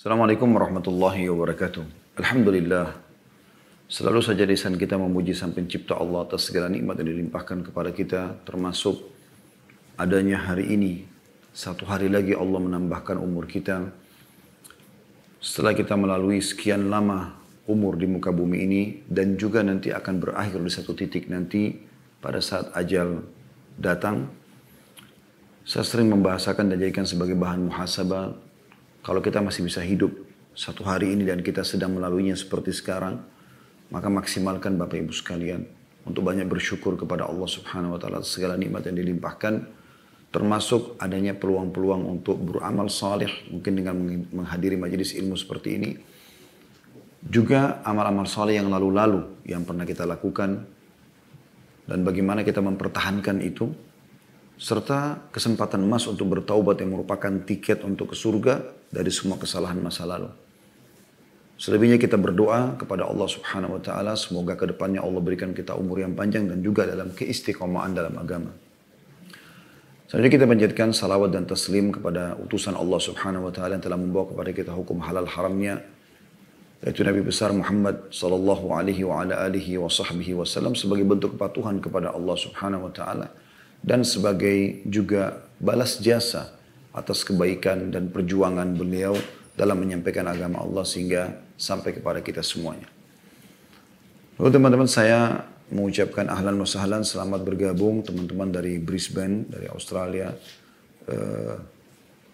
Assalamualaikum warahmatullahi wabarakatuh. Alhamdulillah. Selalu saja lisan kita memuji sang pencipta Allah atas segala nikmat yang dilimpahkan kepada kita termasuk adanya hari ini. Satu hari lagi Allah menambahkan umur kita. Setelah kita melalui sekian lama umur di muka bumi ini dan juga nanti akan berakhir di satu titik nanti pada saat ajal datang. Saya sering membahasakan dan jadikan sebagai bahan muhasabah kalau kita masih bisa hidup satu hari ini dan kita sedang melaluinya seperti sekarang, maka maksimalkan Bapak Ibu sekalian untuk banyak bersyukur kepada Allah Subhanahu wa taala segala nikmat yang dilimpahkan termasuk adanya peluang-peluang untuk beramal saleh mungkin dengan menghadiri majelis ilmu seperti ini juga amal-amal saleh yang lalu-lalu yang pernah kita lakukan dan bagaimana kita mempertahankan itu serta kesempatan emas untuk bertaubat yang merupakan tiket untuk ke surga dari semua kesalahan masa lalu. Selebihnya kita berdoa kepada Allah Subhanahu wa taala semoga kedepannya Allah berikan kita umur yang panjang dan juga dalam keistiqomahan dalam agama. Selanjutnya kita panjatkan salawat dan taslim kepada utusan Allah Subhanahu wa taala yang telah membawa kepada kita hukum halal haramnya yaitu Nabi besar Muhammad sallallahu alaihi wa ala alihi wa sahbihi wasallam sebagai bentuk kepatuhan kepada Allah Subhanahu wa taala dan sebagai juga balas jasa atas kebaikan dan perjuangan beliau dalam menyampaikan agama Allah sehingga sampai kepada kita semuanya. Lalu teman-teman saya mengucapkan ahlan wa sahlan, selamat bergabung teman-teman dari Brisbane, dari Australia, eh,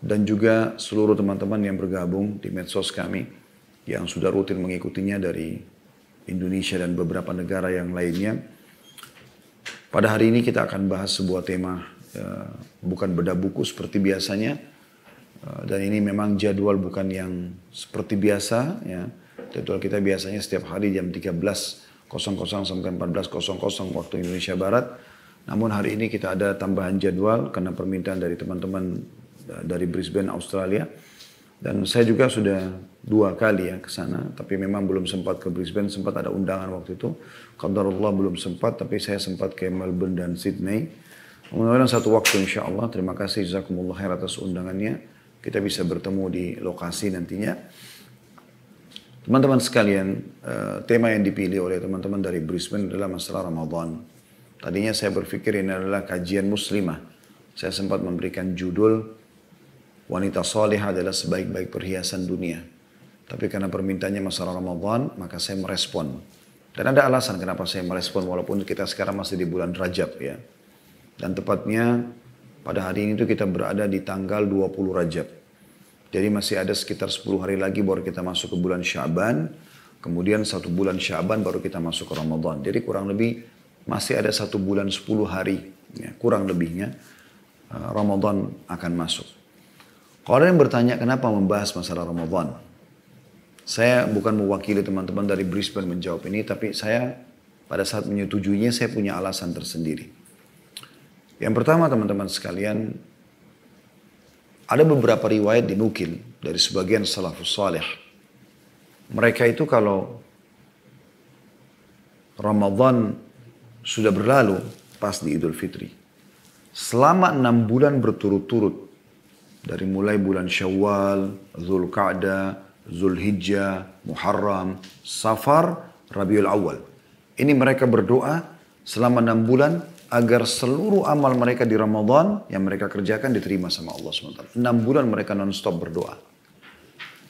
dan juga seluruh teman-teman yang bergabung di medsos kami yang sudah rutin mengikutinya dari Indonesia dan beberapa negara yang lainnya. Pada hari ini kita akan bahas sebuah tema Ya, bukan beda buku seperti biasanya eh, dan ini memang jadwal bukan yang seperti biasa ya jadwal kita biasanya setiap hari jam 13.00 sampai 14.00 waktu Indonesia Barat namun hari ini kita ada tambahan jadwal karena permintaan dari teman-teman eh, dari Brisbane Australia dan saya juga sudah dua kali ya ke sana tapi memang belum sempat ke Brisbane sempat ada undangan waktu itu Allah belum sempat tapi saya sempat ke Melbourne dan Sydney Mudah-mudahan satu waktu insya Allah. Terima kasih Jazakumullah khair atas undangannya. Kita bisa bertemu di lokasi nantinya. Teman-teman sekalian, eh, tema yang dipilih oleh teman-teman dari Brisbane adalah masalah Ramadan. Tadinya saya berpikir ini adalah kajian muslimah. Saya sempat memberikan judul wanita soleh adalah sebaik-baik perhiasan dunia. Tapi karena permintaannya masalah Ramadan, maka saya merespon. Dan ada alasan kenapa saya merespon walaupun kita sekarang masih di bulan Rajab ya. Dan tepatnya pada hari ini tuh kita berada di tanggal 20 Rajab. Jadi masih ada sekitar 10 hari lagi baru kita masuk ke bulan Syaban. Kemudian satu bulan Syaban baru kita masuk ke Ramadan. Jadi kurang lebih masih ada satu bulan 10 hari. Ya, kurang lebihnya eh, Ramadan akan masuk. Kalau ada yang bertanya kenapa membahas masalah Ramadan. Saya bukan mewakili teman-teman dari Brisbane menjawab ini. Tapi saya pada saat menyetujuinya saya punya alasan tersendiri. Yang pertama teman-teman sekalian, ada beberapa riwayat dinukil dari sebagian salafus salih. Mereka itu kalau Ramadan sudah berlalu pas di Idul Fitri. Selama enam bulan berturut-turut dari mulai bulan Syawal, Zulqa'dah, Zulhijjah, Muharram, Safar, Rabiul Awal. Ini mereka berdoa selama enam bulan agar seluruh amal mereka di Ramadan yang mereka kerjakan diterima sama Allah SWT. enam bulan mereka non-stop berdoa.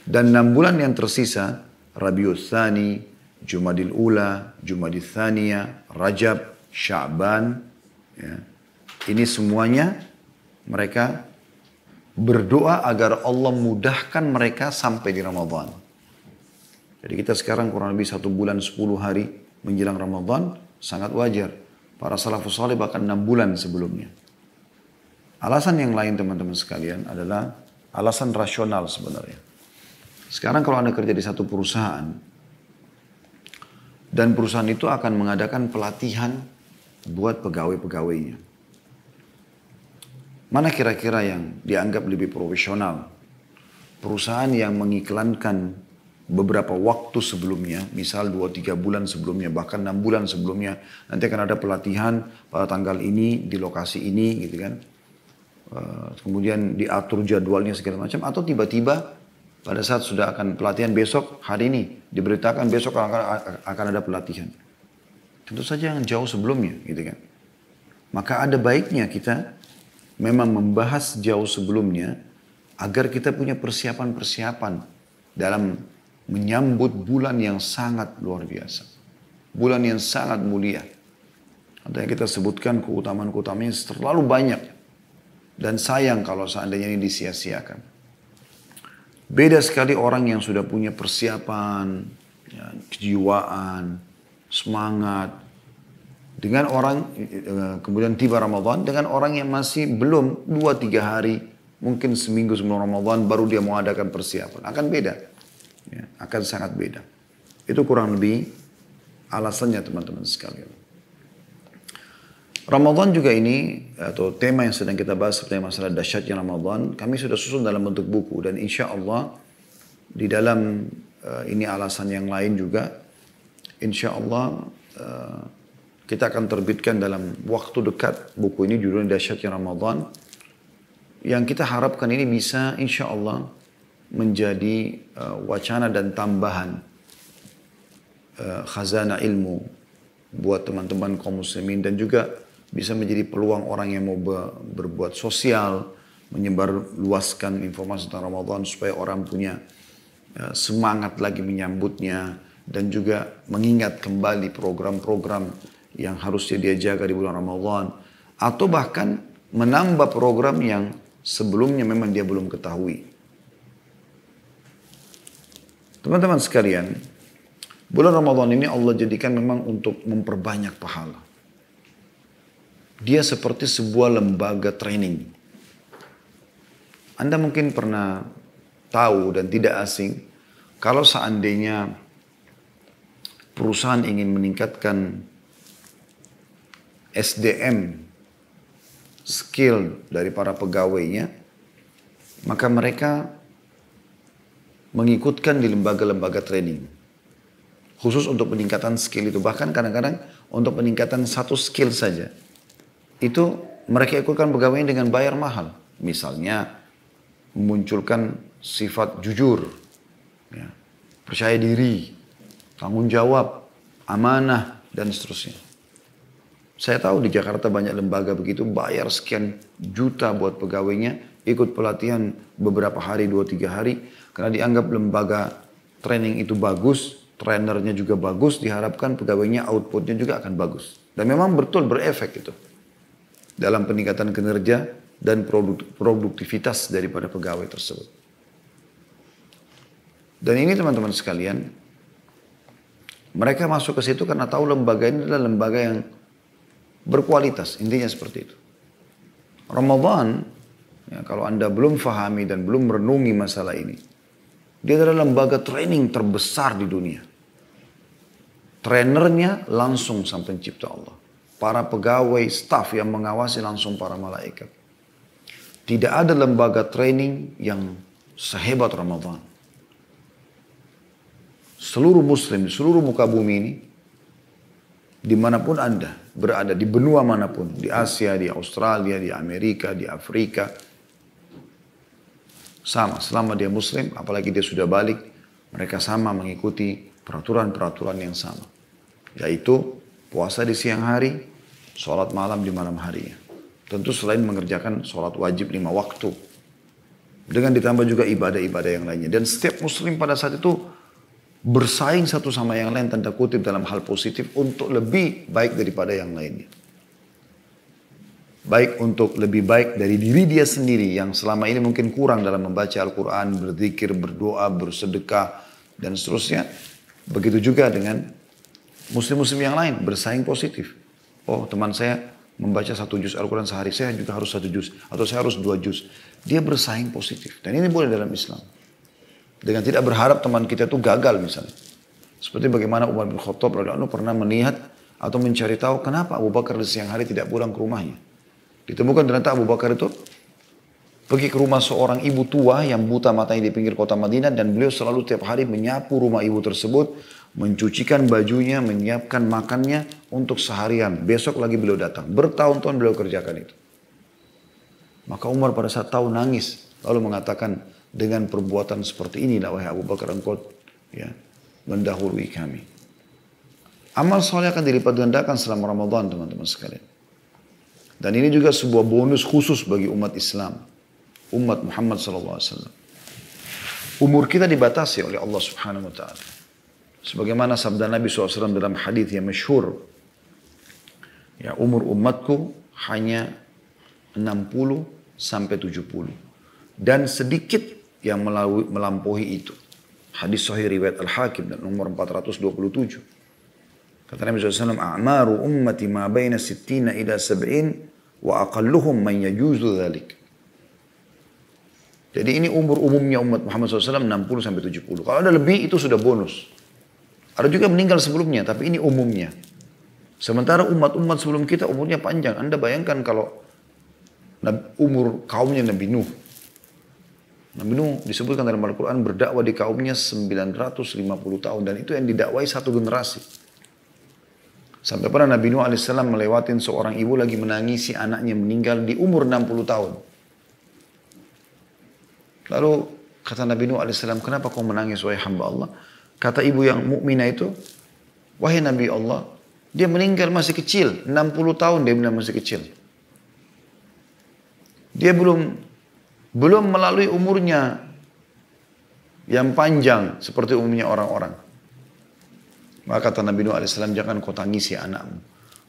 Dan enam bulan yang tersisa, Rabiul Thani, Jumadil Ula, Jumadil Thaniya, Rajab, Syaban. Ya. Ini semuanya mereka berdoa agar Allah mudahkan mereka sampai di Ramadan. Jadi kita sekarang kurang lebih satu bulan sepuluh hari menjelang Ramadan sangat wajar Para salafus salih bahkan enam bulan sebelumnya. Alasan yang lain teman-teman sekalian adalah alasan rasional sebenarnya. Sekarang kalau Anda kerja di satu perusahaan, dan perusahaan itu akan mengadakan pelatihan buat pegawai-pegawainya. Mana kira-kira yang dianggap lebih profesional? Perusahaan yang mengiklankan beberapa waktu sebelumnya, misal 2-3 bulan sebelumnya, bahkan 6 bulan sebelumnya, nanti akan ada pelatihan pada tanggal ini, di lokasi ini gitu kan. Eh, kemudian diatur jadwalnya segala macam, atau tiba-tiba pada saat sudah akan pelatihan besok, hari ini, diberitakan besok akan ada pelatihan. Tentu saja yang jauh sebelumnya gitu kan. Maka ada baiknya kita memang membahas jauh sebelumnya agar kita punya persiapan-persiapan dalam menyambut bulan yang sangat luar biasa. Bulan yang sangat mulia. Ada yang kita sebutkan keutamaan yang terlalu banyak. Dan sayang kalau seandainya ini disia-siakan. Beda sekali orang yang sudah punya persiapan, ya, kejiwaan, semangat. Dengan orang, eh, kemudian tiba Ramadan, dengan orang yang masih belum 2-3 hari, mungkin seminggu sebelum Ramadan baru dia mau adakan persiapan. Akan beda ya, akan sangat beda. Itu kurang lebih alasannya teman-teman sekalian. Ramadan juga ini atau tema yang sedang kita bahas seperti masalah dahsyatnya Ramadan, kami sudah susun dalam bentuk buku dan insya Allah di dalam uh, ini alasan yang lain juga, insya Allah uh, kita akan terbitkan dalam waktu dekat buku ini judulnya dahsyatnya Ramadan yang kita harapkan ini bisa insya Allah menjadi uh, wacana dan tambahan uh, khazanah ilmu buat teman-teman kaum muslimin dan juga bisa menjadi peluang orang yang mau berbuat sosial, menyebar luaskan informasi tentang Ramadan supaya orang punya uh, semangat lagi menyambutnya dan juga mengingat kembali program-program yang harusnya dia jaga di bulan Ramadan atau bahkan menambah program yang sebelumnya memang dia belum ketahui. Teman-teman sekalian, bulan Ramadan ini Allah jadikan memang untuk memperbanyak pahala. Dia seperti sebuah lembaga training. Anda mungkin pernah tahu dan tidak asing kalau seandainya perusahaan ingin meningkatkan SDM skill dari para pegawainya, maka mereka mengikutkan di lembaga-lembaga training. Khusus untuk peningkatan skill itu. Bahkan kadang-kadang untuk peningkatan satu skill saja. Itu mereka ikutkan pegawainya dengan bayar mahal. Misalnya memunculkan sifat jujur, ya, percaya diri, tanggung jawab, amanah, dan seterusnya. Saya tahu di Jakarta banyak lembaga begitu bayar sekian juta buat pegawainya, ikut pelatihan beberapa hari, dua tiga hari, karena dianggap lembaga training itu bagus, trainernya juga bagus, diharapkan pegawainya outputnya juga akan bagus. Dan memang betul berefek itu. Dalam peningkatan kinerja dan produktivitas daripada pegawai tersebut. Dan ini teman-teman sekalian, mereka masuk ke situ karena tahu lembaga ini adalah lembaga yang berkualitas, intinya seperti itu. Ramadan, ya, kalau Anda belum fahami dan belum merenungi masalah ini, dia adalah lembaga training terbesar di dunia. Trainernya langsung sang pencipta Allah. Para pegawai staff yang mengawasi langsung para malaikat. Tidak ada lembaga training yang sehebat Ramadan. Seluruh muslim, seluruh muka bumi ini, dimanapun Anda berada, di benua manapun, di Asia, di Australia, di Amerika, di Afrika, sama, selama dia muslim, apalagi dia sudah balik, mereka sama mengikuti peraturan-peraturan yang sama. Yaitu puasa di siang hari, sholat malam di malam harinya. Tentu selain mengerjakan sholat wajib lima waktu. Dengan ditambah juga ibadah-ibadah yang lainnya. Dan setiap muslim pada saat itu bersaing satu sama yang lain tanda kutip dalam hal positif untuk lebih baik daripada yang lainnya baik untuk lebih baik dari diri dia sendiri yang selama ini mungkin kurang dalam membaca Al-Quran, berzikir, berdoa, bersedekah, dan seterusnya. Begitu juga dengan muslim-muslim yang lain, bersaing positif. Oh teman saya membaca satu juz Al-Quran sehari, saya juga harus satu juz, atau saya harus dua juz. Dia bersaing positif, dan ini boleh dalam Islam. Dengan tidak berharap teman kita itu gagal misalnya. Seperti bagaimana Umar bin Khattab pernah melihat atau mencari tahu kenapa Abu Bakar di siang hari tidak pulang ke rumahnya. Ditemukan ternyata Abu Bakar itu pergi ke rumah seorang ibu tua yang buta matanya di pinggir kota Madinah dan beliau selalu tiap hari menyapu rumah ibu tersebut, mencucikan bajunya, menyiapkan makannya untuk seharian. Besok lagi beliau datang. Bertahun-tahun beliau kerjakan itu. Maka Umar pada saat tahu nangis lalu mengatakan dengan perbuatan seperti lah wahai Abu Bakar engkau ya mendahului kami. Amal soleh akan dilipat gandakan selama Ramadan teman-teman sekalian. Dan ini juga sebuah bonus khusus bagi umat Islam. Umat Muhammad SAW. Umur kita dibatasi oleh Allah Subhanahu Wa Taala. Sebagaimana sabda Nabi SAW dalam hadis yang masyhur, ya umur umatku hanya 60 sampai 70 dan sedikit yang melampaui itu. Hadis Sahih riwayat Al Hakim dan nomor 427. Kata Nabi SAW, A'maru ummati ma baina sittina ila sab'in wa aqalluhum man yajuzu dhalik. Jadi ini umur umumnya umat Muhammad SAW 60 sampai 70. Kalau ada lebih itu sudah bonus. Ada juga meninggal sebelumnya, tapi ini umumnya. Sementara umat-umat sebelum kita umurnya panjang. Anda bayangkan kalau umur kaumnya Nabi Nuh. Nabi Nuh disebutkan dalam Al-Quran berdakwah di kaumnya 950 tahun. Dan itu yang didakwai satu generasi. Sampai pernah Nabi Nuh AS melewatin seorang ibu lagi menangisi anaknya meninggal di umur 60 tahun. Lalu kata Nabi Nuh AS, kenapa kau menangis wahai hamba Allah? Kata ibu yang mukminah itu, wahai Nabi Allah, dia meninggal masih kecil, 60 tahun dia bilang masih kecil. Dia belum belum melalui umurnya yang panjang seperti umumnya orang-orang. Maka kata Nabi Nuh AS, jangan kau tangisi anakmu.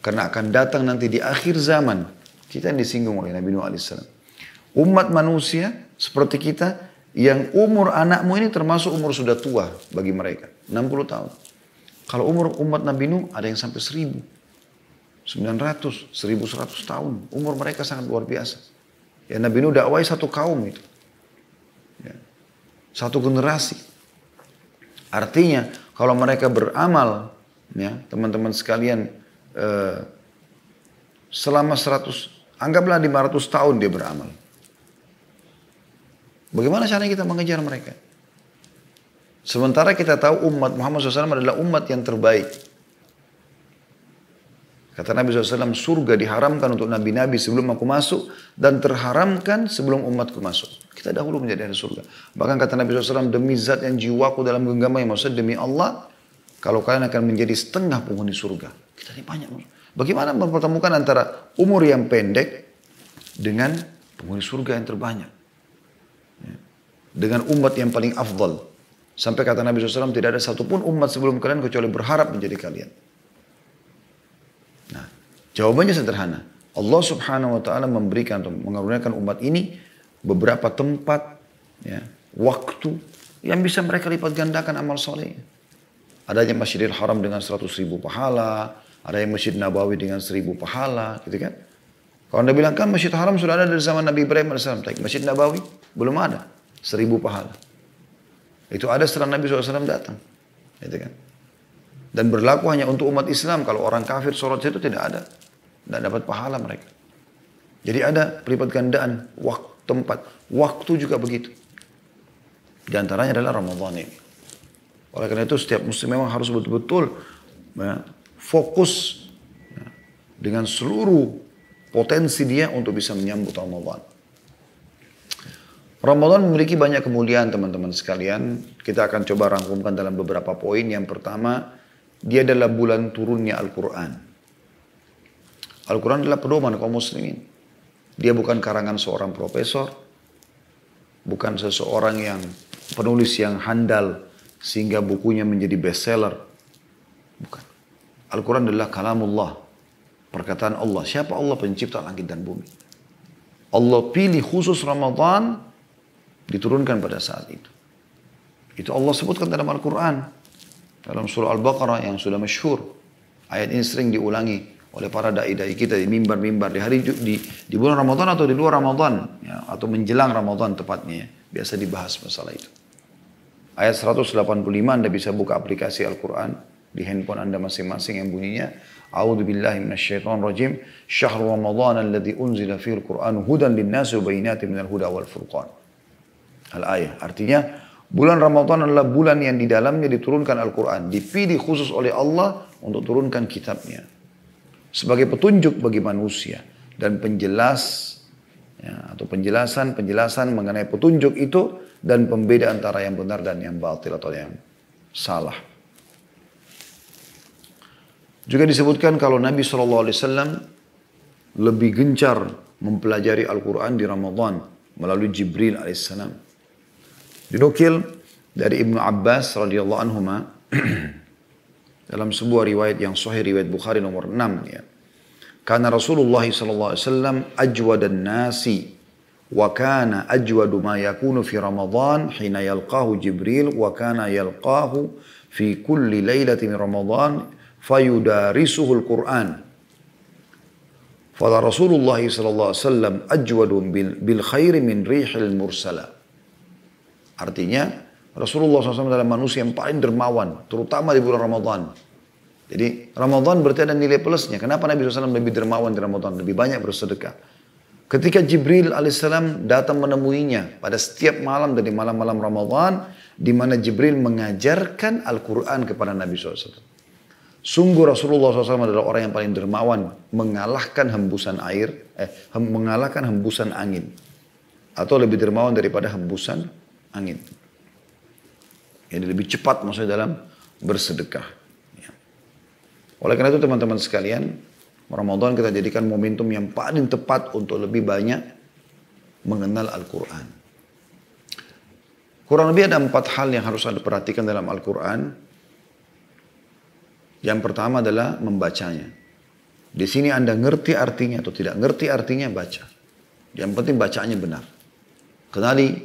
Karena akan datang nanti di akhir zaman. Kita yang disinggung oleh Nabi Nuh AS. Umat manusia seperti kita yang umur anakmu ini termasuk umur sudah tua bagi mereka. 60 tahun. Kalau umur umat Nabi Nuh ada yang sampai 1000. 900, 1100 tahun. Umur mereka sangat luar biasa. Ya Nabi Nuh dakwai satu kaum itu. Ya. Satu generasi. Artinya kalau mereka beramal, ya teman-teman sekalian, eh, selama 100, anggaplah 500 tahun dia beramal. Bagaimana caranya kita mengejar mereka? Sementara kita tahu umat Muhammad SAW adalah umat yang terbaik. Kata Nabi SAW, surga diharamkan untuk nabi-nabi sebelum aku masuk dan terharamkan sebelum umatku masuk. Kita dahulu menjadi ahli surga. Bahkan kata Nabi SAW, demi zat yang jiwaku dalam yang maksudnya demi Allah, kalau kalian akan menjadi setengah penghuni surga. Kita ini banyak. Bagaimana mempertemukan antara umur yang pendek dengan penghuni surga yang terbanyak. Ya. Dengan umat yang paling afdal. Sampai kata Nabi SAW, tidak ada satupun umat sebelum kalian kecuali berharap menjadi kalian. Nah, jawabannya sederhana. Allah subhanahu wa ta'ala memberikan, atau mengaruniakan umat ini beberapa tempat, ya, waktu yang bisa mereka lipat gandakan amal soleh. ada yang Masjidil Haram dengan 100 ribu pahala, ada yang Masjid Nabawi dengan 1000 pahala, gitu kan. Kalau anda bilang kan Masjid Haram sudah ada dari zaman Nabi Ibrahim AS, tapi Masjid Nabawi belum ada, 1000 pahala. Itu ada setelah Nabi SAW datang, gitu kan. Dan berlaku hanya untuk umat Islam, kalau orang kafir sholat itu tidak ada. Tidak dapat pahala mereka. Jadi ada pelipat gandaan waktu tempat. Waktu juga begitu. Di antaranya adalah Ramadhan ini. Oleh karena itu setiap muslim memang harus betul-betul ya, fokus ya, dengan seluruh potensi dia untuk bisa menyambut Ramadhan. Ramadhan memiliki banyak kemuliaan teman-teman sekalian. Kita akan coba rangkumkan dalam beberapa poin. Yang pertama, dia adalah bulan turunnya Al-Quran. Al-Quran adalah pedoman kaum muslimin. Dia bukan karangan seorang profesor, bukan seseorang yang penulis yang handal sehingga bukunya menjadi bestseller. Bukan. Al-Quran adalah kalamullah, perkataan Allah. Siapa Allah pencipta langit dan bumi? Allah pilih khusus Ramadan diturunkan pada saat itu. Itu Allah sebutkan dalam Al-Quran. Dalam surah Al-Baqarah yang sudah masyhur. Ayat ini sering diulangi oleh para dai-dai kita di mimbar-mimbar di hari di, di bulan Ramadan atau di luar Ramadan ya, atau menjelang Ramadan tepatnya ya, biasa dibahas masalah itu. Ayat 185 Anda bisa buka aplikasi Al-Qur'an di handphone Anda masing-masing yang bunyinya A'udzu billahi minasyaitonir rajim. Syahrul Ramadan alladzi unzila fil Qur'an hudan lin-nasi wa bayyinatin minal huda wal furqan. al ayat artinya Bulan Ramadan adalah bulan yang di dalamnya diturunkan Al-Quran. Dipilih khusus oleh Allah untuk turunkan kitabnya sebagai petunjuk bagi manusia dan penjelas ya, atau penjelasan penjelasan mengenai petunjuk itu dan pembeda antara yang benar dan yang batil atau yang salah. Juga disebutkan kalau Nabi Shallallahu Alaihi Wasallam lebih gencar mempelajari Al-Quran di Ramadhan melalui Jibril alaihissalam. Dinukil dari Ibnu Abbas radhiyallahu anhu Dalam sebuah riwayat yang sahih riwayat Bukhari nomor 6 ya. Karena Rasulullah sallallahu alaihi wasallam ajwadan nasi wa kana ajwadu ma yakunu fi Ramadan hina yalqahu Jibril wa kana yalqahu fi kulli lailatin Ramadan fayudarisuhu al-Qur'an. Fala Rasulullah sallallahu alaihi wasallam ajwadun bil, bil khairi min rihil mursala. Artinya Rasulullah SAW adalah manusia yang paling dermawan, terutama di bulan Ramadan. Jadi Ramadan berarti ada nilai plusnya. Kenapa Nabi SAW lebih dermawan di Ramadan, lebih banyak bersedekah? Ketika Jibril alaihissalam datang menemuinya pada setiap malam dari malam-malam Ramadan, di mana Jibril mengajarkan Al-Quran kepada Nabi SAW. Sungguh Rasulullah SAW adalah orang yang paling dermawan, mengalahkan hembusan air, eh, mengalahkan hembusan angin. Atau lebih dermawan daripada hembusan angin. Jadi lebih cepat maksudnya dalam bersedekah. Ya. Oleh karena itu teman-teman sekalian, Ramadan kita jadikan momentum yang paling tepat untuk lebih banyak mengenal Al-Quran. Kurang lebih ada empat hal yang harus Anda perhatikan dalam Al-Quran. Yang pertama adalah membacanya. Di sini Anda ngerti artinya atau tidak ngerti artinya baca. Yang penting bacaannya benar. Kenali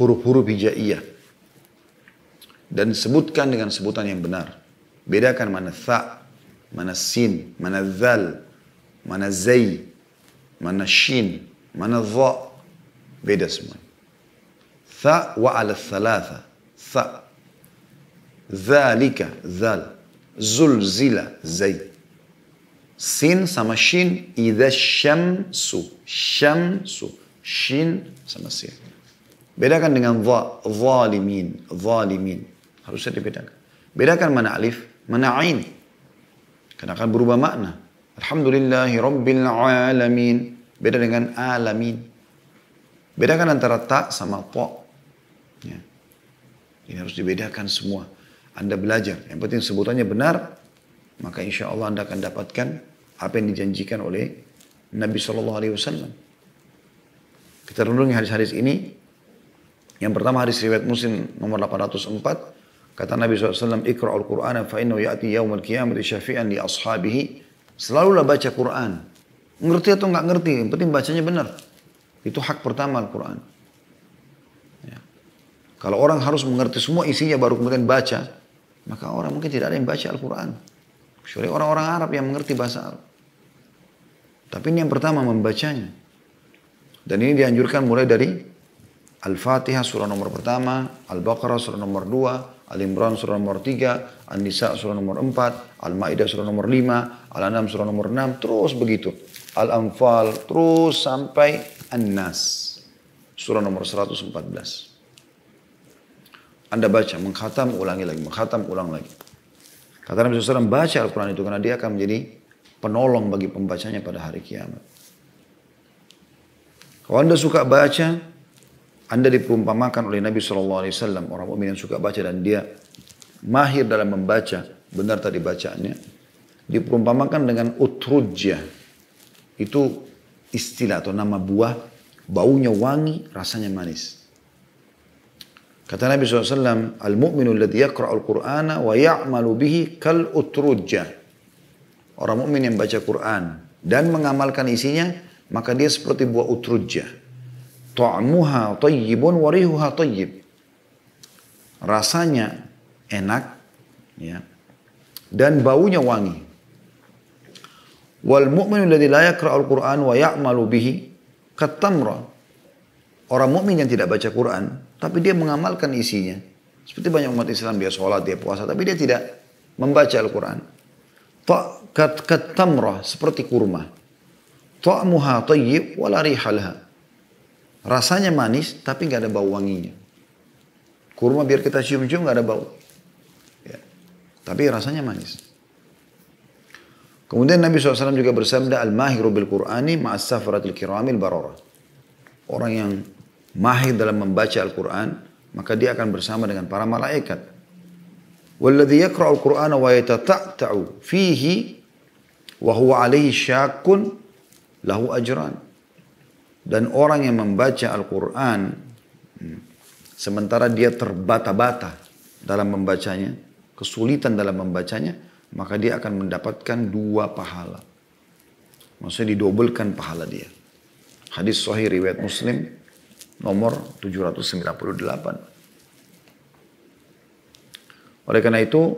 huruf-huruf hijaiyah dan sebutkan dengan sebutan yang benar. Bedakan mana tha, mana sin, mana zal, mana zai, mana shin, mana dha. Beda semua. Tha wa ala thalatha. Tha. Zalika, zal. Zul zila. zai. Sin sama shin, idha shamsu. su. Shin sama sin. Bedakan dengan dha, zalimin, zalimin. Harusnya dibedakan. Bedakan mana alif, mana ain. Karena akan berubah makna. Alhamdulillahi Rabbil Alamin. Beda dengan alamin. Bedakan antara ta sama po. Ya. Ini harus dibedakan semua. Anda belajar. Yang penting sebutannya benar, maka insya Allah Anda akan dapatkan apa yang dijanjikan oleh Nabi Shallallahu Alaihi Wasallam. Kita renungi hadis-hadis ini. Yang pertama hadis riwayat Muslim nomor 804 Kata Nabi SAW, Iqra'ul Qur'ana fa'innu ya'ati yawmal qiyamati syafi'an li ashabihi. Selalulah baca Qur'an. Ngerti atau nggak ngerti, yang penting bacanya benar. Itu hak pertama Al-Quran. Ya. Kalau orang harus mengerti semua isinya baru kemudian baca, maka orang mungkin tidak ada yang baca Al-Quran. Kecuali orang-orang Arab yang mengerti bahasa Arab. Tapi ini yang pertama membacanya. Dan ini dianjurkan mulai dari Al-Fatihah surah nomor pertama, Al-Baqarah surah nomor dua, Al-Imran surah nomor 3, An-Nisa surah nomor 4, Al-Ma'idah surah nomor 5, Al-An'am surah nomor 6, terus begitu. Al-Anfal terus sampai An-Nas surah nomor 114. Anda baca, mengkhatam, ulangi lagi, mengkhatam, ulang lagi. Kata Nabi SAW, baca Al-Quran itu karena dia akan menjadi penolong bagi pembacanya pada hari kiamat. Kalau Anda suka baca, anda diperumpamakan oleh Nabi Shallallahu Alaihi Wasallam orang mukmin yang suka baca dan dia mahir dalam membaca benar tadi bacaannya diperumpamakan dengan utruja itu istilah atau nama buah baunya wangi rasanya manis kata Nabi Alaihi Wasallam al-mu'minu alladhi al qur'ana wa ya'malu bihi kal utruja orang mukmin yang baca Quran dan mengamalkan isinya maka dia seperti buah utruja Ta'muha tayyibun warihuha tayyib. Rasanya enak ya. Dan baunya wangi. Wal mu'min alladhi la yaqra'ul Qur'an wa ya'malu bihi katamra. Orang mukmin yang tidak baca Quran tapi dia mengamalkan isinya. Seperti banyak umat Islam dia sholat, dia puasa, tapi dia tidak membaca Al-Quran. Ta'kat katamra seperti kurma. Ta'muha tayyib wala rihalha. Rasanya manis, tapi nggak ada bau wanginya. Kurma biar kita cium-cium nggak ada bau. Ya. Tapi rasanya manis. Kemudian Nabi SAW juga bersabda, Al-mahiru bil Qur'ani ma'asafaratil kiramil barara. Orang yang mahir dalam membaca Al-Quran, maka dia akan bersama dengan para malaikat. Walladhi yakra'u Al-Qur'ana wa yatata'ta'u fihi wa huwa alaihi syakun lahu ajran. Dan orang yang membaca Al-Quran, hmm, sementara dia terbata-bata dalam membacanya, kesulitan dalam membacanya, maka dia akan mendapatkan dua pahala. Maksudnya didobelkan pahala dia. Hadis Sahih riwayat Muslim nomor 798. Oleh karena itu,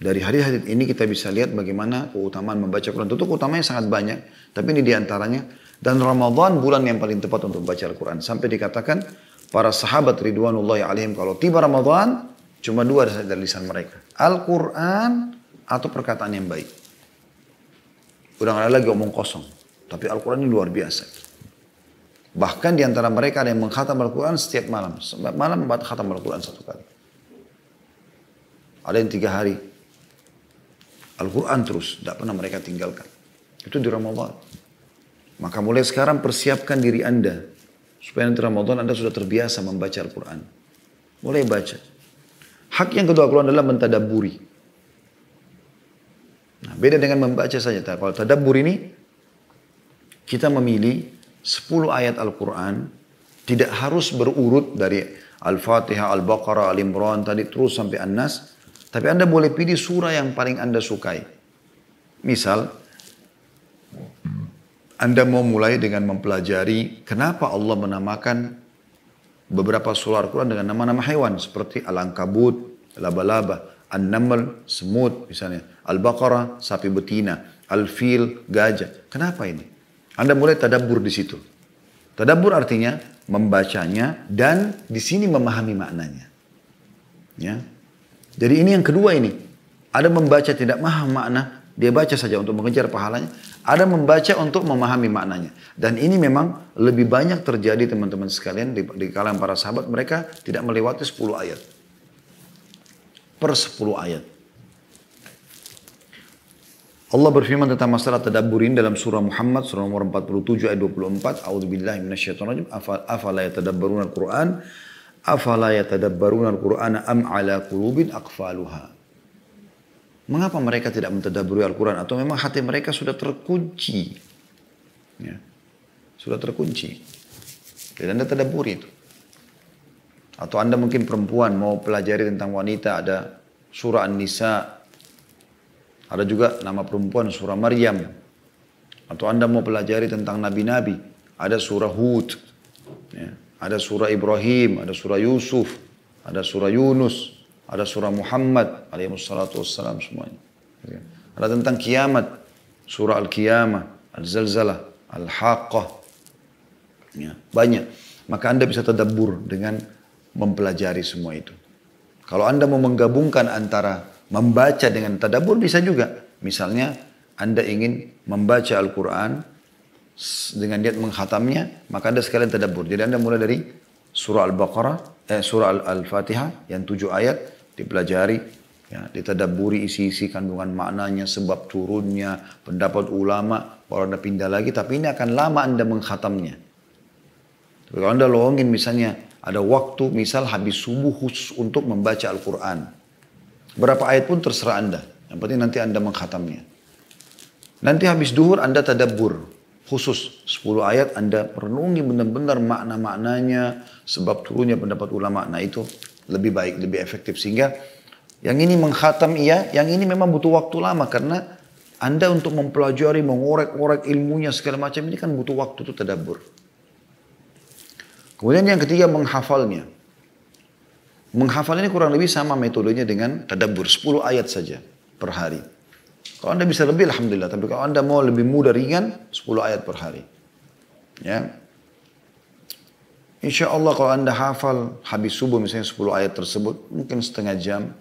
dari hari-hari ini kita bisa lihat bagaimana keutamaan membaca Quran. Tentu utamanya sangat banyak, tapi ini diantaranya. Dan Ramadan bulan yang paling tepat untuk membaca Al-Quran. Sampai dikatakan para sahabat Ridwanullahi alaihim kalau tiba Ramadan, cuma dua dari lisan mereka. Al-Quran atau perkataan yang baik. Udah ada lagi omong kosong. Tapi Al-Quran ini luar biasa. Bahkan diantara mereka ada yang menghafal Al-Quran setiap malam. Setiap malam khatam Al-Quran satu kali. Ada yang tiga hari, Al-Quran terus, tidak pernah mereka tinggalkan. Itu di Ramadan. Maka mulai sekarang persiapkan diri Anda. Supaya nanti Ramadan Anda sudah terbiasa membaca Al-Quran. Mulai baca. Hak yang kedua keluar adalah mentadaburi. Nah, beda dengan membaca saja. Kalau tadabur ini, kita memilih 10 ayat Al-Quran. Tidak harus berurut dari Al-Fatihah, Al-Baqarah, Al-Imran, tadi terus sampai An-Nas. Tapi Anda boleh pilih surah yang paling Anda sukai. Misal, Anda mau mulai dengan mempelajari kenapa Allah menamakan beberapa surah Al-Quran dengan nama-nama hewan. Seperti Al-Ankabut, Laba-Laba, An-Naml, Semut misalnya. Al-Baqarah, sapi betina. Al-Fil, gajah. Kenapa ini? Anda mulai tadabur di situ. Tadabur artinya membacanya dan di sini memahami maknanya. Ya, jadi ini yang kedua ini. Ada membaca tidak paham makna, dia baca saja untuk mengejar pahalanya. Ada membaca untuk memahami maknanya. Dan ini memang lebih banyak terjadi teman-teman sekalian di, di kalangan para sahabat. Mereka tidak melewati 10 ayat. Per 10 ayat. Allah berfirman tentang masalah tadabburin dalam surah Muhammad surah nomor 47 ayat 24 A'udzubillahi minasyaitonirrajim afala yatadabbaruna al-Qur'an Afala yatadabbaruna al-Qur'ana am ala qulubin aqfaluha. Mengapa mereka tidak mentadabburi Al-Quran? Atau memang hati mereka sudah terkunci? Ya. Sudah terkunci. Dan Anda tadabburi itu. Atau Anda mungkin perempuan mau pelajari tentang wanita, ada surah An-Nisa, ada juga nama perempuan surah Maryam. Atau Anda mau pelajari tentang nabi-nabi, ada surah Hud. Ya. Ada surah Ibrahim, ada surah Yusuf, ada surah Yunus, ada surah Muhammad alaihi wassalatu wassalam semuanya. Ya. Ada tentang kiamat, surah Al-Qiyamah, Al-Zalzalah, Al-Haqqah. Ya, banyak. Maka Anda bisa tadabur dengan mempelajari semua itu. Kalau Anda mau menggabungkan antara membaca dengan tadabur bisa juga. Misalnya Anda ingin membaca Al-Quran, dengan niat menghatamnya, maka Anda sekalian terdabur Jadi Anda mulai dari surah Al-Baqarah, eh, surah Al-Fatihah yang tujuh ayat dipelajari, ya, ditadaburi isi-isi kandungan maknanya, sebab turunnya, pendapat ulama, kalau Anda pindah lagi, tapi ini akan lama Anda menghatamnya. Tapi kalau Anda lowongin misalnya, ada waktu misal habis subuh khusus untuk membaca Al-Quran. Berapa ayat pun terserah Anda. Yang penting nanti Anda menghatamnya. Nanti habis duhur Anda terdabur khusus 10 ayat Anda renungi benar-benar makna-maknanya sebab turunnya pendapat ulama. Nah itu lebih baik, lebih efektif sehingga yang ini menghatam iya, yang ini memang butuh waktu lama karena Anda untuk mempelajari, mengorek-orek ilmunya segala macam ini kan butuh waktu itu tadabur. Kemudian yang ketiga menghafalnya. Menghafal ini kurang lebih sama metodenya dengan tadabur, 10 ayat saja per hari. Kalau Anda bisa lebih, Alhamdulillah. Tapi kalau Anda mau lebih mudah ringan, 10 ayat per hari. Ya. Insya Allah kalau Anda hafal habis subuh misalnya 10 ayat tersebut, mungkin setengah jam.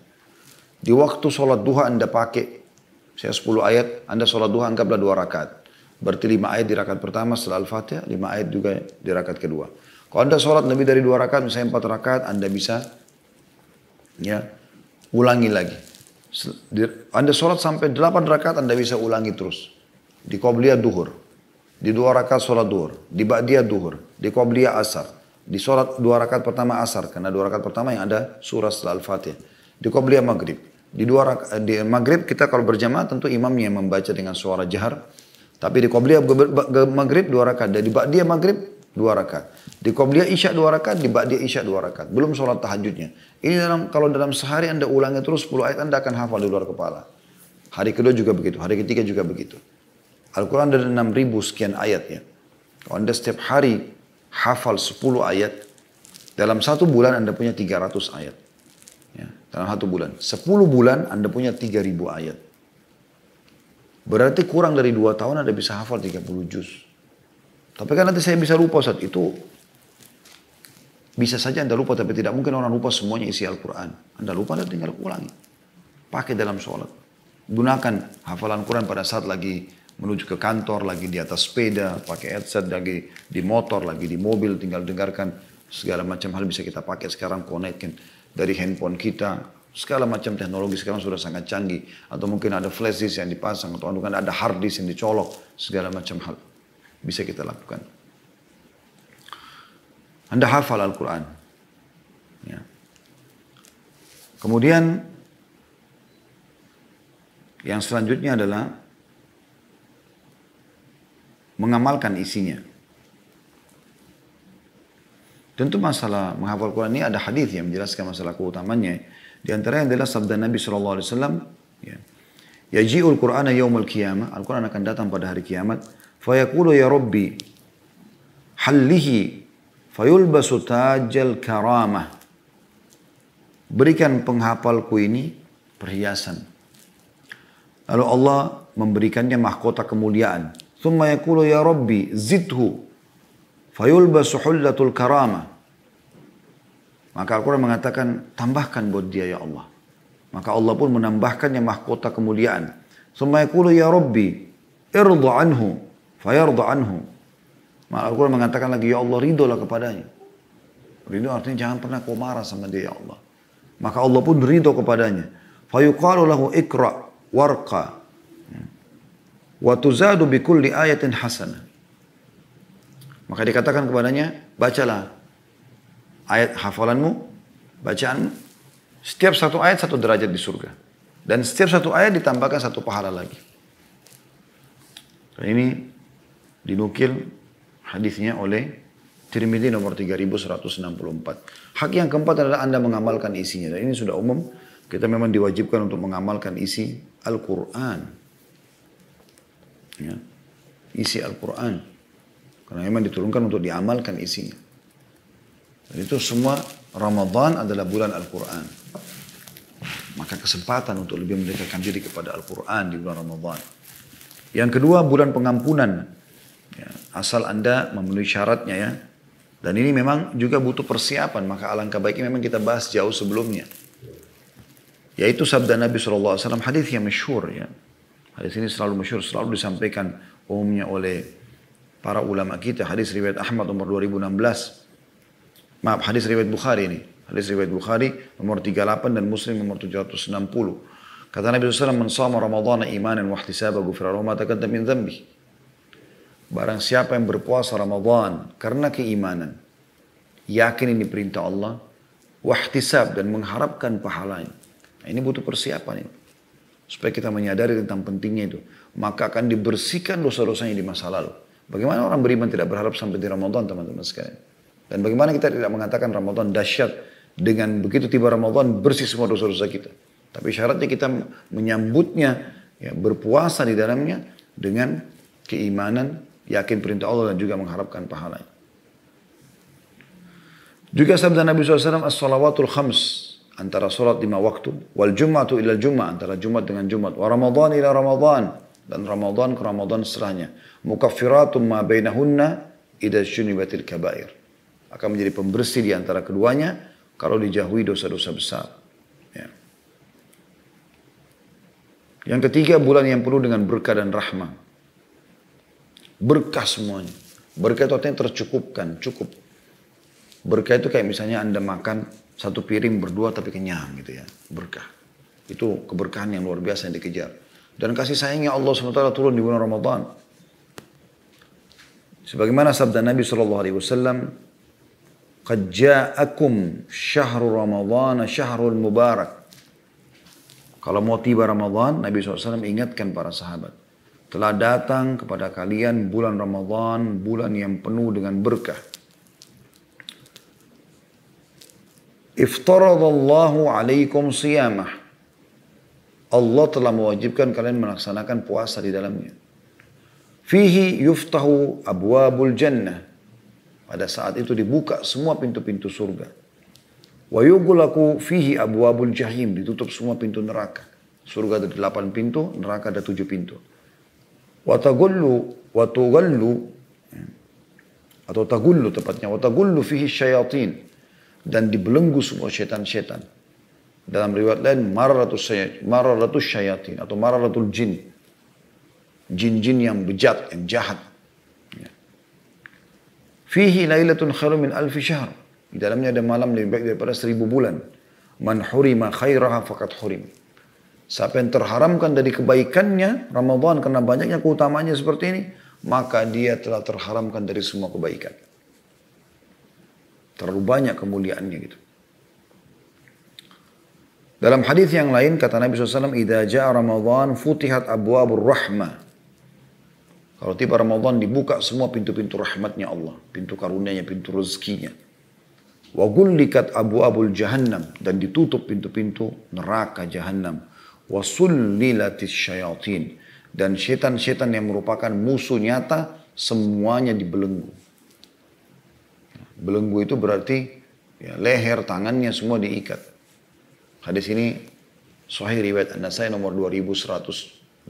Di waktu sholat duha Anda pakai, misalnya 10 ayat, Anda sholat duha anggaplah dua rakaat. Berarti 5 ayat di rakaat pertama setelah Al-Fatihah, lima ayat juga di rakaat kedua. Kalau Anda sholat lebih dari dua rakaat, misalnya empat rakaat, Anda bisa ya ulangi lagi. Anda sholat sampai delapan rakaat Anda bisa ulangi terus. Di Qobliya duhur. Di dua rakaat sholat duhur. Di Ba'diyah duhur. Di Qobliya asar. Di sholat dua rakaat pertama asar. Karena dua rakaat pertama yang ada surah setelah Al-Fatihah. Di Qobliya maghrib. Di dua raka, eh, di maghrib kita kalau berjamaah tentu imamnya membaca dengan suara jahar. Tapi di Qobliya maghrib dua rakaat. Dan di Ba'diyah maghrib dua rakaat. Di Qobliya Isya dua rakaat, di Ba'diyah Isya dua rakaat. Belum sholat tahajudnya. Ini dalam kalau dalam sehari Anda ulangi terus 10 ayat Anda akan hafal di luar kepala. Hari kedua juga begitu, hari ketiga juga begitu. Al-Quran ada 6000 sekian ayat ya. Kalau Anda setiap hari hafal 10 ayat, dalam satu bulan Anda punya 300 ayat. Ya, dalam satu bulan. 10 bulan Anda punya 3000 ayat. Berarti kurang dari dua tahun Anda bisa hafal 30 juz. Tapi kan nanti saya bisa lupa saat itu. Bisa saja Anda lupa, tapi tidak mungkin orang lupa semuanya isi Al-Quran. Anda lupa, Anda tinggal ulangi. Pakai dalam sholat. Gunakan hafalan Quran pada saat lagi menuju ke kantor, lagi di atas sepeda, pakai headset, lagi di motor, lagi di mobil, tinggal dengarkan segala macam hal bisa kita pakai sekarang connectin dari handphone kita segala macam teknologi sekarang sudah sangat canggih atau mungkin ada flash disk yang dipasang atau mungkin ada hard disk yang dicolok segala macam hal bisa kita lakukan. Anda hafal Al-Quran. Ya. Kemudian yang selanjutnya adalah mengamalkan isinya. Tentu masalah menghafal Quran ini ada hadis yang menjelaskan masalah keutamanya. Di antara yang adalah sabda Nabi Shallallahu Alaihi Wasallam, ya, Yaji'ul Qur'ana yaumul qiyamah. Al-Quran akan datang pada hari kiamat fayakulu ya Rabbi hallihi fayulbasu tajal karamah berikan penghafalku ini perhiasan lalu Allah memberikannya mahkota kemuliaan thumma yakulu ya Rabbi zidhu fayulbasu hullatul karamah maka Al-Quran mengatakan tambahkan buat dia ya Allah maka Allah pun menambahkannya mahkota kemuliaan thumma yakulu ya Rabbi irdu anhu Fayarda anhu. Al-Quran mengatakan lagi, Ya Allah, ridolah kepadanya. Ridho artinya jangan pernah kau marah sama dia, Ya Allah. Maka Allah pun ridho kepadanya. Fayuqalu lahu ikra warqa. Watuzadu tuzadu bi kulli ayatin hasanah. Maka dikatakan kepadanya, bacalah ayat hafalanmu, bacaan Setiap satu ayat satu derajat di surga. Dan setiap satu ayat ditambahkan satu pahala lagi. Ini Dinukil hadisnya oleh Tirmidzi nomor 3164. Hak yang keempat adalah Anda mengamalkan isinya. Dan ini sudah umum, kita memang diwajibkan untuk mengamalkan isi Al-Quran. Ya. Isi Al-Quran. Karena memang diturunkan untuk diamalkan isinya. Dan itu semua Ramadan adalah bulan Al-Quran. Maka kesempatan untuk lebih mendekatkan diri kepada Al-Quran di bulan Ramadan. Yang kedua, bulan pengampunan Ya, asal Anda memenuhi syaratnya ya. Dan ini memang juga butuh persiapan, maka alangkah baiknya memang kita bahas jauh sebelumnya. Yaitu sabda Nabi SAW, hadis yang masyur ya. Hadis ini selalu masyur, selalu disampaikan umumnya oleh para ulama kita. Hadis riwayat Ahmad nomor 2016. Maaf, hadis riwayat Bukhari ini. Hadis riwayat Bukhari nomor 38 dan Muslim nomor 760. Kata Nabi SAW, Man sama dan imanan wahtisaba gufra Roma takadda min dhambih. Barang siapa yang berpuasa Ramadan karena keimanan, yakin ini perintah Allah, wahtisab dan mengharapkan pahalanya. Nah, ini butuh persiapan ini. Supaya kita menyadari tentang pentingnya itu. Maka akan dibersihkan dosa-dosanya di masa lalu. Bagaimana orang beriman tidak berharap sampai di Ramadan teman-teman sekalian. Dan bagaimana kita tidak mengatakan Ramadan dahsyat dengan begitu tiba Ramadan bersih semua dosa-dosa kita. Tapi syaratnya kita menyambutnya ya, berpuasa di dalamnya dengan keimanan yakin perintah Allah dan juga mengharapkan pahalanya. Juga sabda Nabi SAW, as-salawatul khams, antara sholat lima waktu, wal jum'atu ila jum'at antara Jumat dengan Jumat, wa ramadhan ila ramadhan, dan ramadhan ke ramadhan setelahnya. Mukaffiratun ma bainahunna idza syunibatil kabair. Akan menjadi pembersih di antara keduanya kalau dijauhi dosa-dosa besar. Ya. Yang ketiga bulan yang penuh dengan berkah dan rahmah. Berkah semuanya. Berkah itu artinya tercukupkan, cukup. Berkah itu kayak misalnya Anda makan satu piring berdua tapi kenyang gitu ya. Berkah. Itu keberkahan yang luar biasa yang dikejar. Dan kasih sayangnya Allah SWT turun di bulan Ramadan. Sebagaimana sabda Nabi Shallallahu Alaihi Wasallam, "Kajakum ja'akum syahrul Ramadhan syahrul Mubarak." Kalau mau tiba Ramadhan Nabi SAW ingatkan para sahabat telah datang kepada kalian bulan Ramadan, bulan yang penuh dengan berkah. Iftaradallahu alaikum siyamah. Allah telah mewajibkan kalian melaksanakan puasa di dalamnya. Fihi yuftahu abwabul jannah. Pada saat itu dibuka semua pintu-pintu surga. Wa yugulaku fihi abwabul jahim. Ditutup semua pintu neraka. Surga ada delapan pintu, neraka ada tujuh pintu watagullu watugullu atau tagullu tepatnya watagullu fihi syayatin dan dibelenggu semua setan-setan dalam riwayat lain mararatus syayatin, syayatin atau mararatul jin jin-jin yang bejat yang jahat ya. fihi lailatun khairu min alfi syahr di dalamnya ada malam lebih baik daripada seribu bulan man hurima khairaha faqad hurima Siapa yang terharamkan dari kebaikannya, Ramadan karena banyaknya keutamanya seperti ini, maka dia telah terharamkan dari semua kebaikan. Terlalu banyak kemuliaannya gitu. Dalam hadis yang lain kata Nabi SAW, Ida jaa Ramadan futihat abu rahma Kalau tiba Ramadan dibuka semua pintu-pintu rahmatnya Allah, pintu karunianya, pintu rezekinya. Wa gullikat abu abul jahannam dan ditutup pintu-pintu neraka jahannam wasullilatis dan setan-setan yang merupakan musuh nyata semuanya dibelenggu. Belenggu itu berarti ya, leher, tangannya semua diikat. Hadis ini Sahih riwayat An-Nasai nomor 2102.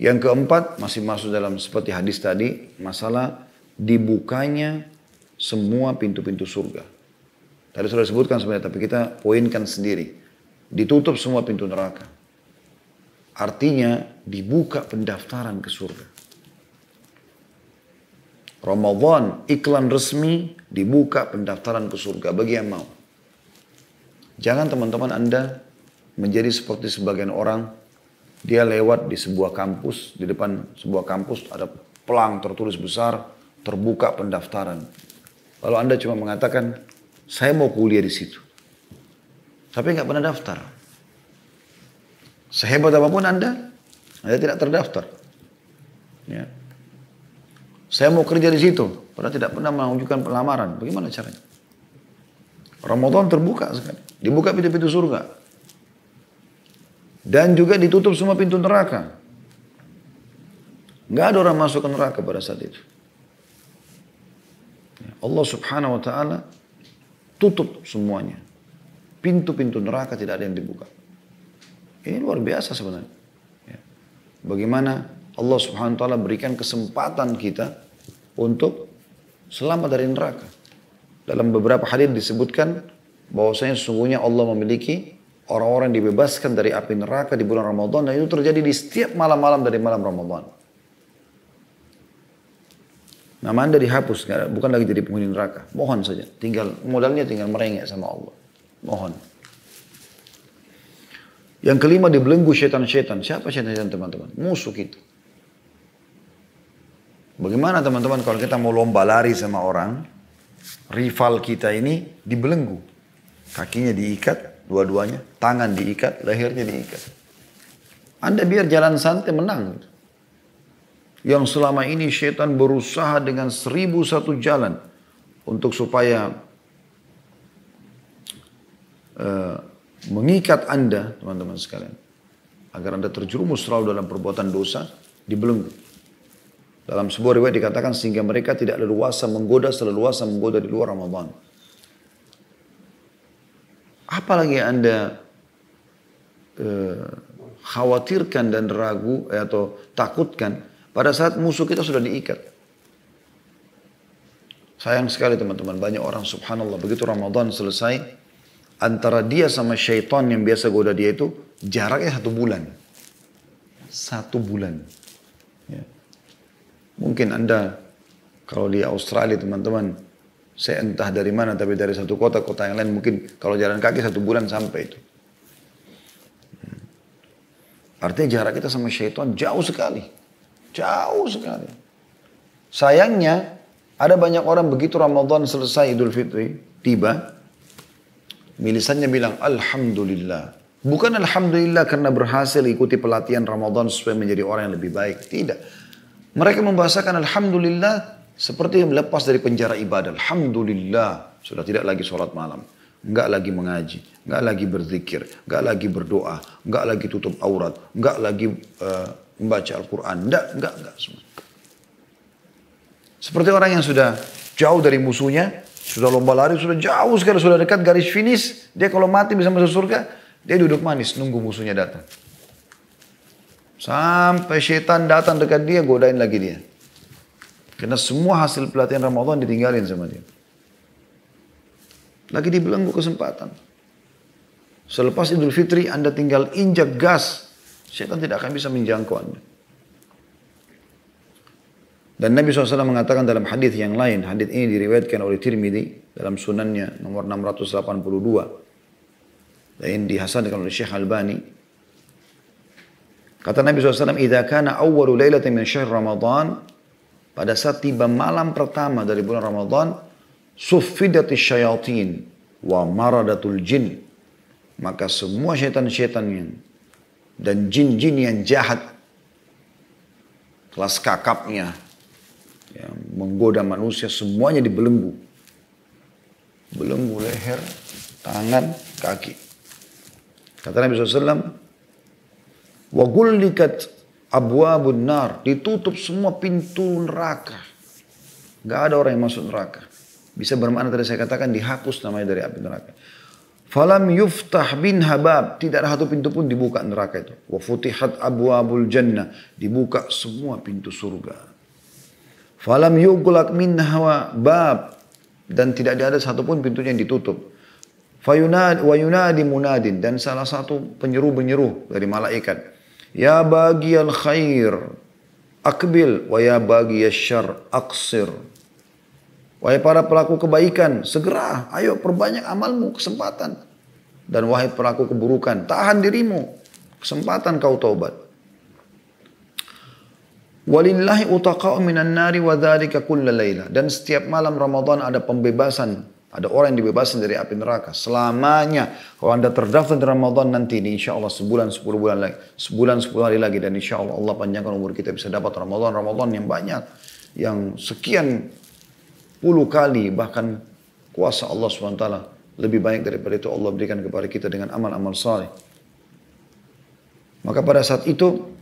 Yang keempat masih masuk dalam seperti hadis tadi masalah dibukanya semua pintu-pintu surga. Tadi sudah disebutkan sebenarnya tapi kita poinkan sendiri Ditutup semua pintu neraka. Artinya dibuka pendaftaran ke surga. Ramadan iklan resmi dibuka pendaftaran ke surga bagi yang mau. Jangan teman-teman Anda menjadi seperti sebagian orang dia lewat di sebuah kampus, di depan sebuah kampus ada pelang tertulis besar, terbuka pendaftaran. Lalu Anda cuma mengatakan, saya mau kuliah di situ. Tapi nggak pernah daftar. Sehebat apapun Anda, Anda tidak terdaftar. Ya. Saya mau kerja di situ, padahal tidak pernah mengajukan pelamaran. Bagaimana caranya? Ramadan terbuka sekali. Dibuka pintu-pintu surga. Dan juga ditutup semua pintu neraka. Nggak ada orang masuk ke neraka pada saat itu. Ya, Allah subhanahu wa ta'ala tutup semuanya. Pintu-pintu neraka tidak ada yang dibuka. Ini luar biasa sebenarnya. Ya. Bagaimana Allah subhanahu wa ta'ala berikan kesempatan kita untuk selamat dari neraka. Dalam beberapa hadis disebutkan bahwasanya sesungguhnya Allah memiliki orang-orang dibebaskan dari api neraka di bulan Ramadan dan itu terjadi di setiap malam-malam dari malam Ramadan. Nama anda dihapus, bukan lagi jadi penghuni neraka. Mohon saja, tinggal modalnya tinggal merengek sama Allah. Mohon. Yang kelima dibelenggu setan-setan. Siapa setan-setan teman-teman? Musuh kita. Bagaimana teman-teman kalau kita mau lomba lari sama orang, rival kita ini dibelenggu. Kakinya diikat, dua-duanya, tangan diikat, lehernya diikat. Anda biar jalan santai menang. Yang selama ini setan berusaha dengan seribu satu jalan untuk supaya Eh, mengikat Anda, teman-teman sekalian, agar Anda terjerumus selalu dalam perbuatan dosa, dibelenggu. Dalam sebuah riwayat dikatakan sehingga mereka tidak leluasa menggoda, seleluasa menggoda di luar Ramadan. Apalagi Anda eh, khawatirkan dan ragu eh, atau takutkan pada saat musuh kita sudah diikat. Sayang sekali teman-teman, banyak orang subhanallah begitu Ramadan selesai antara dia sama syaitan yang biasa goda dia itu jaraknya satu bulan. Satu bulan. Ya. Mungkin Anda kalau di Australia teman-teman, saya entah dari mana tapi dari satu kota kota yang lain mungkin kalau jalan kaki satu bulan sampai itu. Hmm. Artinya jarak kita sama syaitan jauh sekali. Jauh sekali. Sayangnya ada banyak orang begitu Ramadan selesai Idul Fitri tiba, Milisannya bilang, Alhamdulillah. Bukan Alhamdulillah karena berhasil ikuti pelatihan Ramadan supaya menjadi orang yang lebih baik. Tidak. Mereka membahasakan Alhamdulillah seperti yang lepas dari penjara ibadah. Alhamdulillah. Sudah tidak lagi sholat malam. Enggak lagi mengaji. Enggak lagi berzikir. Enggak lagi berdoa. Enggak lagi tutup aurat. Enggak lagi uh, membaca Al-Quran. Enggak, enggak, enggak. Semua. Seperti orang yang sudah jauh dari musuhnya, sudah lomba lari, sudah jauh sekali, sudah dekat garis finish. Dia kalau mati bisa masuk surga, dia duduk manis nunggu musuhnya datang. Sampai setan datang dekat dia, godain lagi dia. Karena semua hasil pelatihan Ramadan ditinggalin sama dia. Lagi dibilang gue kesempatan. Selepas Idul Fitri Anda tinggal injak gas, setan tidak akan bisa menjangkau Anda. Dan Nabi SAW mengatakan dalam hadis yang lain, hadis ini diriwayatkan oleh Tirmidzi dalam sunannya nomor 682. Dan ini dihasankan oleh Syekh Albani. Kata Nabi SAW, Iza kana awwalu laylatin min syahr Ramadan, pada saat tiba malam pertama dari bulan Ramadan, sufidati syayatin wa maradatul jin. Maka semua syaitan-syaitan yang dan jin-jin yang jahat, kelas kakapnya, ya, menggoda manusia semuanya dibelenggu. Belenggu leher, tangan, kaki. Kata Nabi SAW, gullikat abu nar. Ditutup semua pintu neraka. Gak ada orang yang masuk neraka. Bisa bermakna tadi saya katakan dihapus namanya dari api neraka. Falam yuftah bin habab. Tidak ada satu pintu pun dibuka neraka itu. wafutihat abu abul jannah. Dibuka semua pintu surga. Falam yughlaq minha bab dan tidak ada satupun pintunya yang ditutup. wa yunadi munadin dan salah satu penyeru penyeru dari malaikat. Ya bagi al khair akbil wa ya bagi syar aksir. Wahai para pelaku kebaikan, segera ayo perbanyak amalmu kesempatan. Dan wahai pelaku keburukan, tahan dirimu. Kesempatan kau taubat. Walillahi utaqa'u minan nari wa kulla layla. Dan setiap malam Ramadan ada pembebasan. Ada orang yang dibebaskan dari api neraka. Selamanya. Kalau anda terdaftar di Ramadan nanti ini insya Allah sebulan, sepuluh bulan lagi. Sebulan, sepuluh hari lagi. Dan insya Allah Allah panjangkan umur kita bisa dapat Ramadan. Ramadan yang banyak. Yang sekian puluh kali bahkan kuasa Allah SWT lebih banyak daripada itu Allah berikan kepada kita dengan amal-amal salih. Maka pada saat itu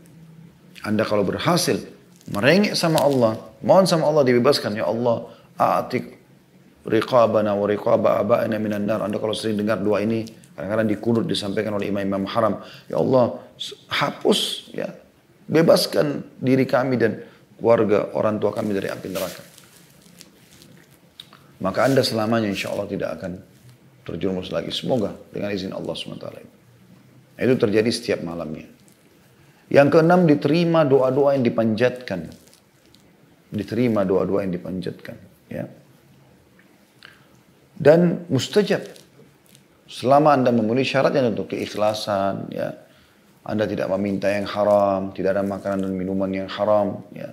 anda kalau berhasil merengek sama Allah, mohon sama Allah dibebaskan. Ya Allah, atik riqabana wa riqaba aba'ina minan nar. Anda kalau sering dengar doa ini, kadang-kadang dikunut disampaikan oleh imam-imam haram. Ya Allah, hapus ya, bebaskan diri kami dan keluarga orang tua kami dari api neraka. Maka Anda selamanya insya Allah tidak akan terjerumus lagi. Semoga dengan izin Allah SWT. Nah, itu terjadi setiap malamnya. Yang keenam diterima doa-doa yang dipanjatkan. Diterima doa-doa yang dipanjatkan. Ya. Dan mustajab. Selama Anda memenuhi syarat yang untuk keikhlasan, ya. Anda tidak meminta yang haram, tidak ada makanan dan minuman yang haram, ya.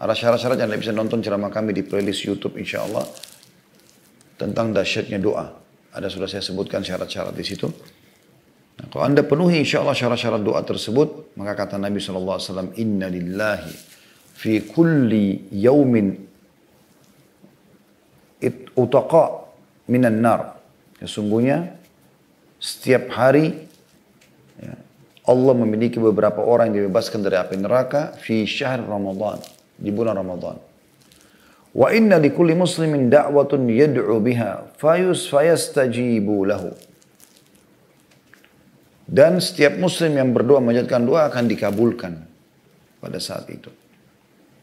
Ada syarat-syarat yang Anda bisa nonton ceramah kami di playlist YouTube insya Allah tentang dahsyatnya doa. Ada sudah saya sebutkan syarat-syarat di situ kalau anda penuhi insya Allah syarat-syarat doa tersebut, maka kata Nabi SAW, Inna lillahi fi kulli yaumin it utaqa minan nar. Sesungguhnya setiap hari ya, Allah memiliki beberapa orang yang dibebaskan dari api neraka fi syahr Ramadan, di bulan Ramadan. Wa inna kulli muslimin da'watun yad'u biha fayus fayastajibu lahu. Dan setiap muslim yang berdoa menjadikan doa akan dikabulkan pada saat itu.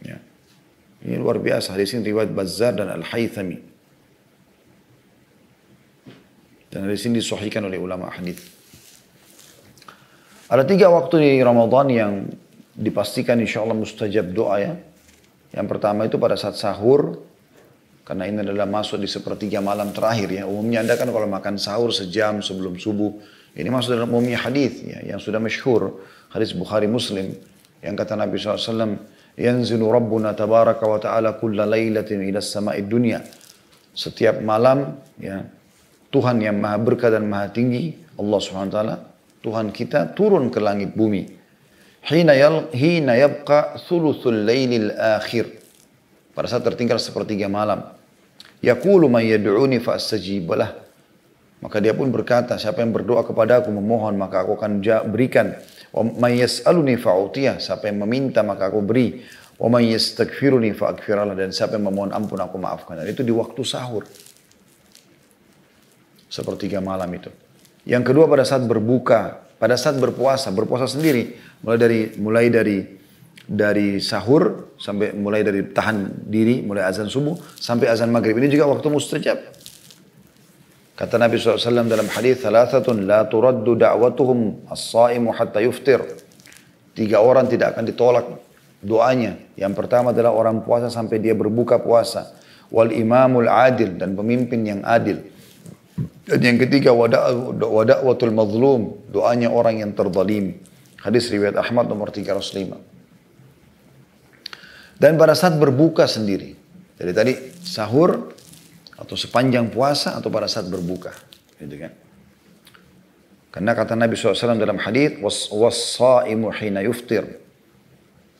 Ya. Ini luar biasa. Hadis ini riwayat Bazzar dan Al-Haythami. Dan hadis ini disuhikan oleh ulama hadis. Ada tiga waktu di Ramadan yang dipastikan insya Allah mustajab doa ya. Yang pertama itu pada saat sahur, karena ini adalah masuk di sepertiga malam terakhir ya. Umumnya Anda kan kalau makan sahur sejam sebelum subuh, ini masuk dalam umumnya hadis ya, yang sudah masyhur hadis Bukhari Muslim yang kata Nabi SAW yanzilu rabbuna tabaraka wa ta'ala kulla lailatin ila sama'i dunya setiap malam ya Tuhan yang maha berkah dan maha tinggi Allah Subhanahu wa taala Tuhan kita turun ke langit bumi hina yal hina yabqa thuluthul lailil akhir pada saat tertinggal sepertiga malam yaqulu may yad'uni fa maka dia pun berkata, siapa yang berdoa kepada aku memohon, maka aku akan berikan. Wa may aluni fa'utiyah, siapa yang meminta maka aku beri. Wa may fa'akfiralah, dan siapa yang memohon ampun aku maafkan. Dan itu di waktu sahur. Sepertiga malam itu. Yang kedua pada saat berbuka, pada saat berpuasa, berpuasa sendiri. Mulai dari mulai dari dari sahur sampai mulai dari tahan diri mulai azan subuh sampai azan maghrib ini juga waktu mustajab Kata Nabi SAW dalam hadis, "Thalathatun la turaddu da'watuhum as-saimu hatta yuftir." Tiga orang tidak akan ditolak doanya. Yang pertama adalah orang puasa sampai dia berbuka puasa. Wal imamul adil dan pemimpin yang adil. Dan yang ketiga wada'watul mazlum, doanya orang yang terzalim. Hadis riwayat Ahmad nomor 305. Dan pada saat berbuka sendiri. Jadi tadi sahur atau sepanjang puasa atau pada saat berbuka gitu kan karena kata Nabi SAW dalam hadis was wasaimu hina yuftir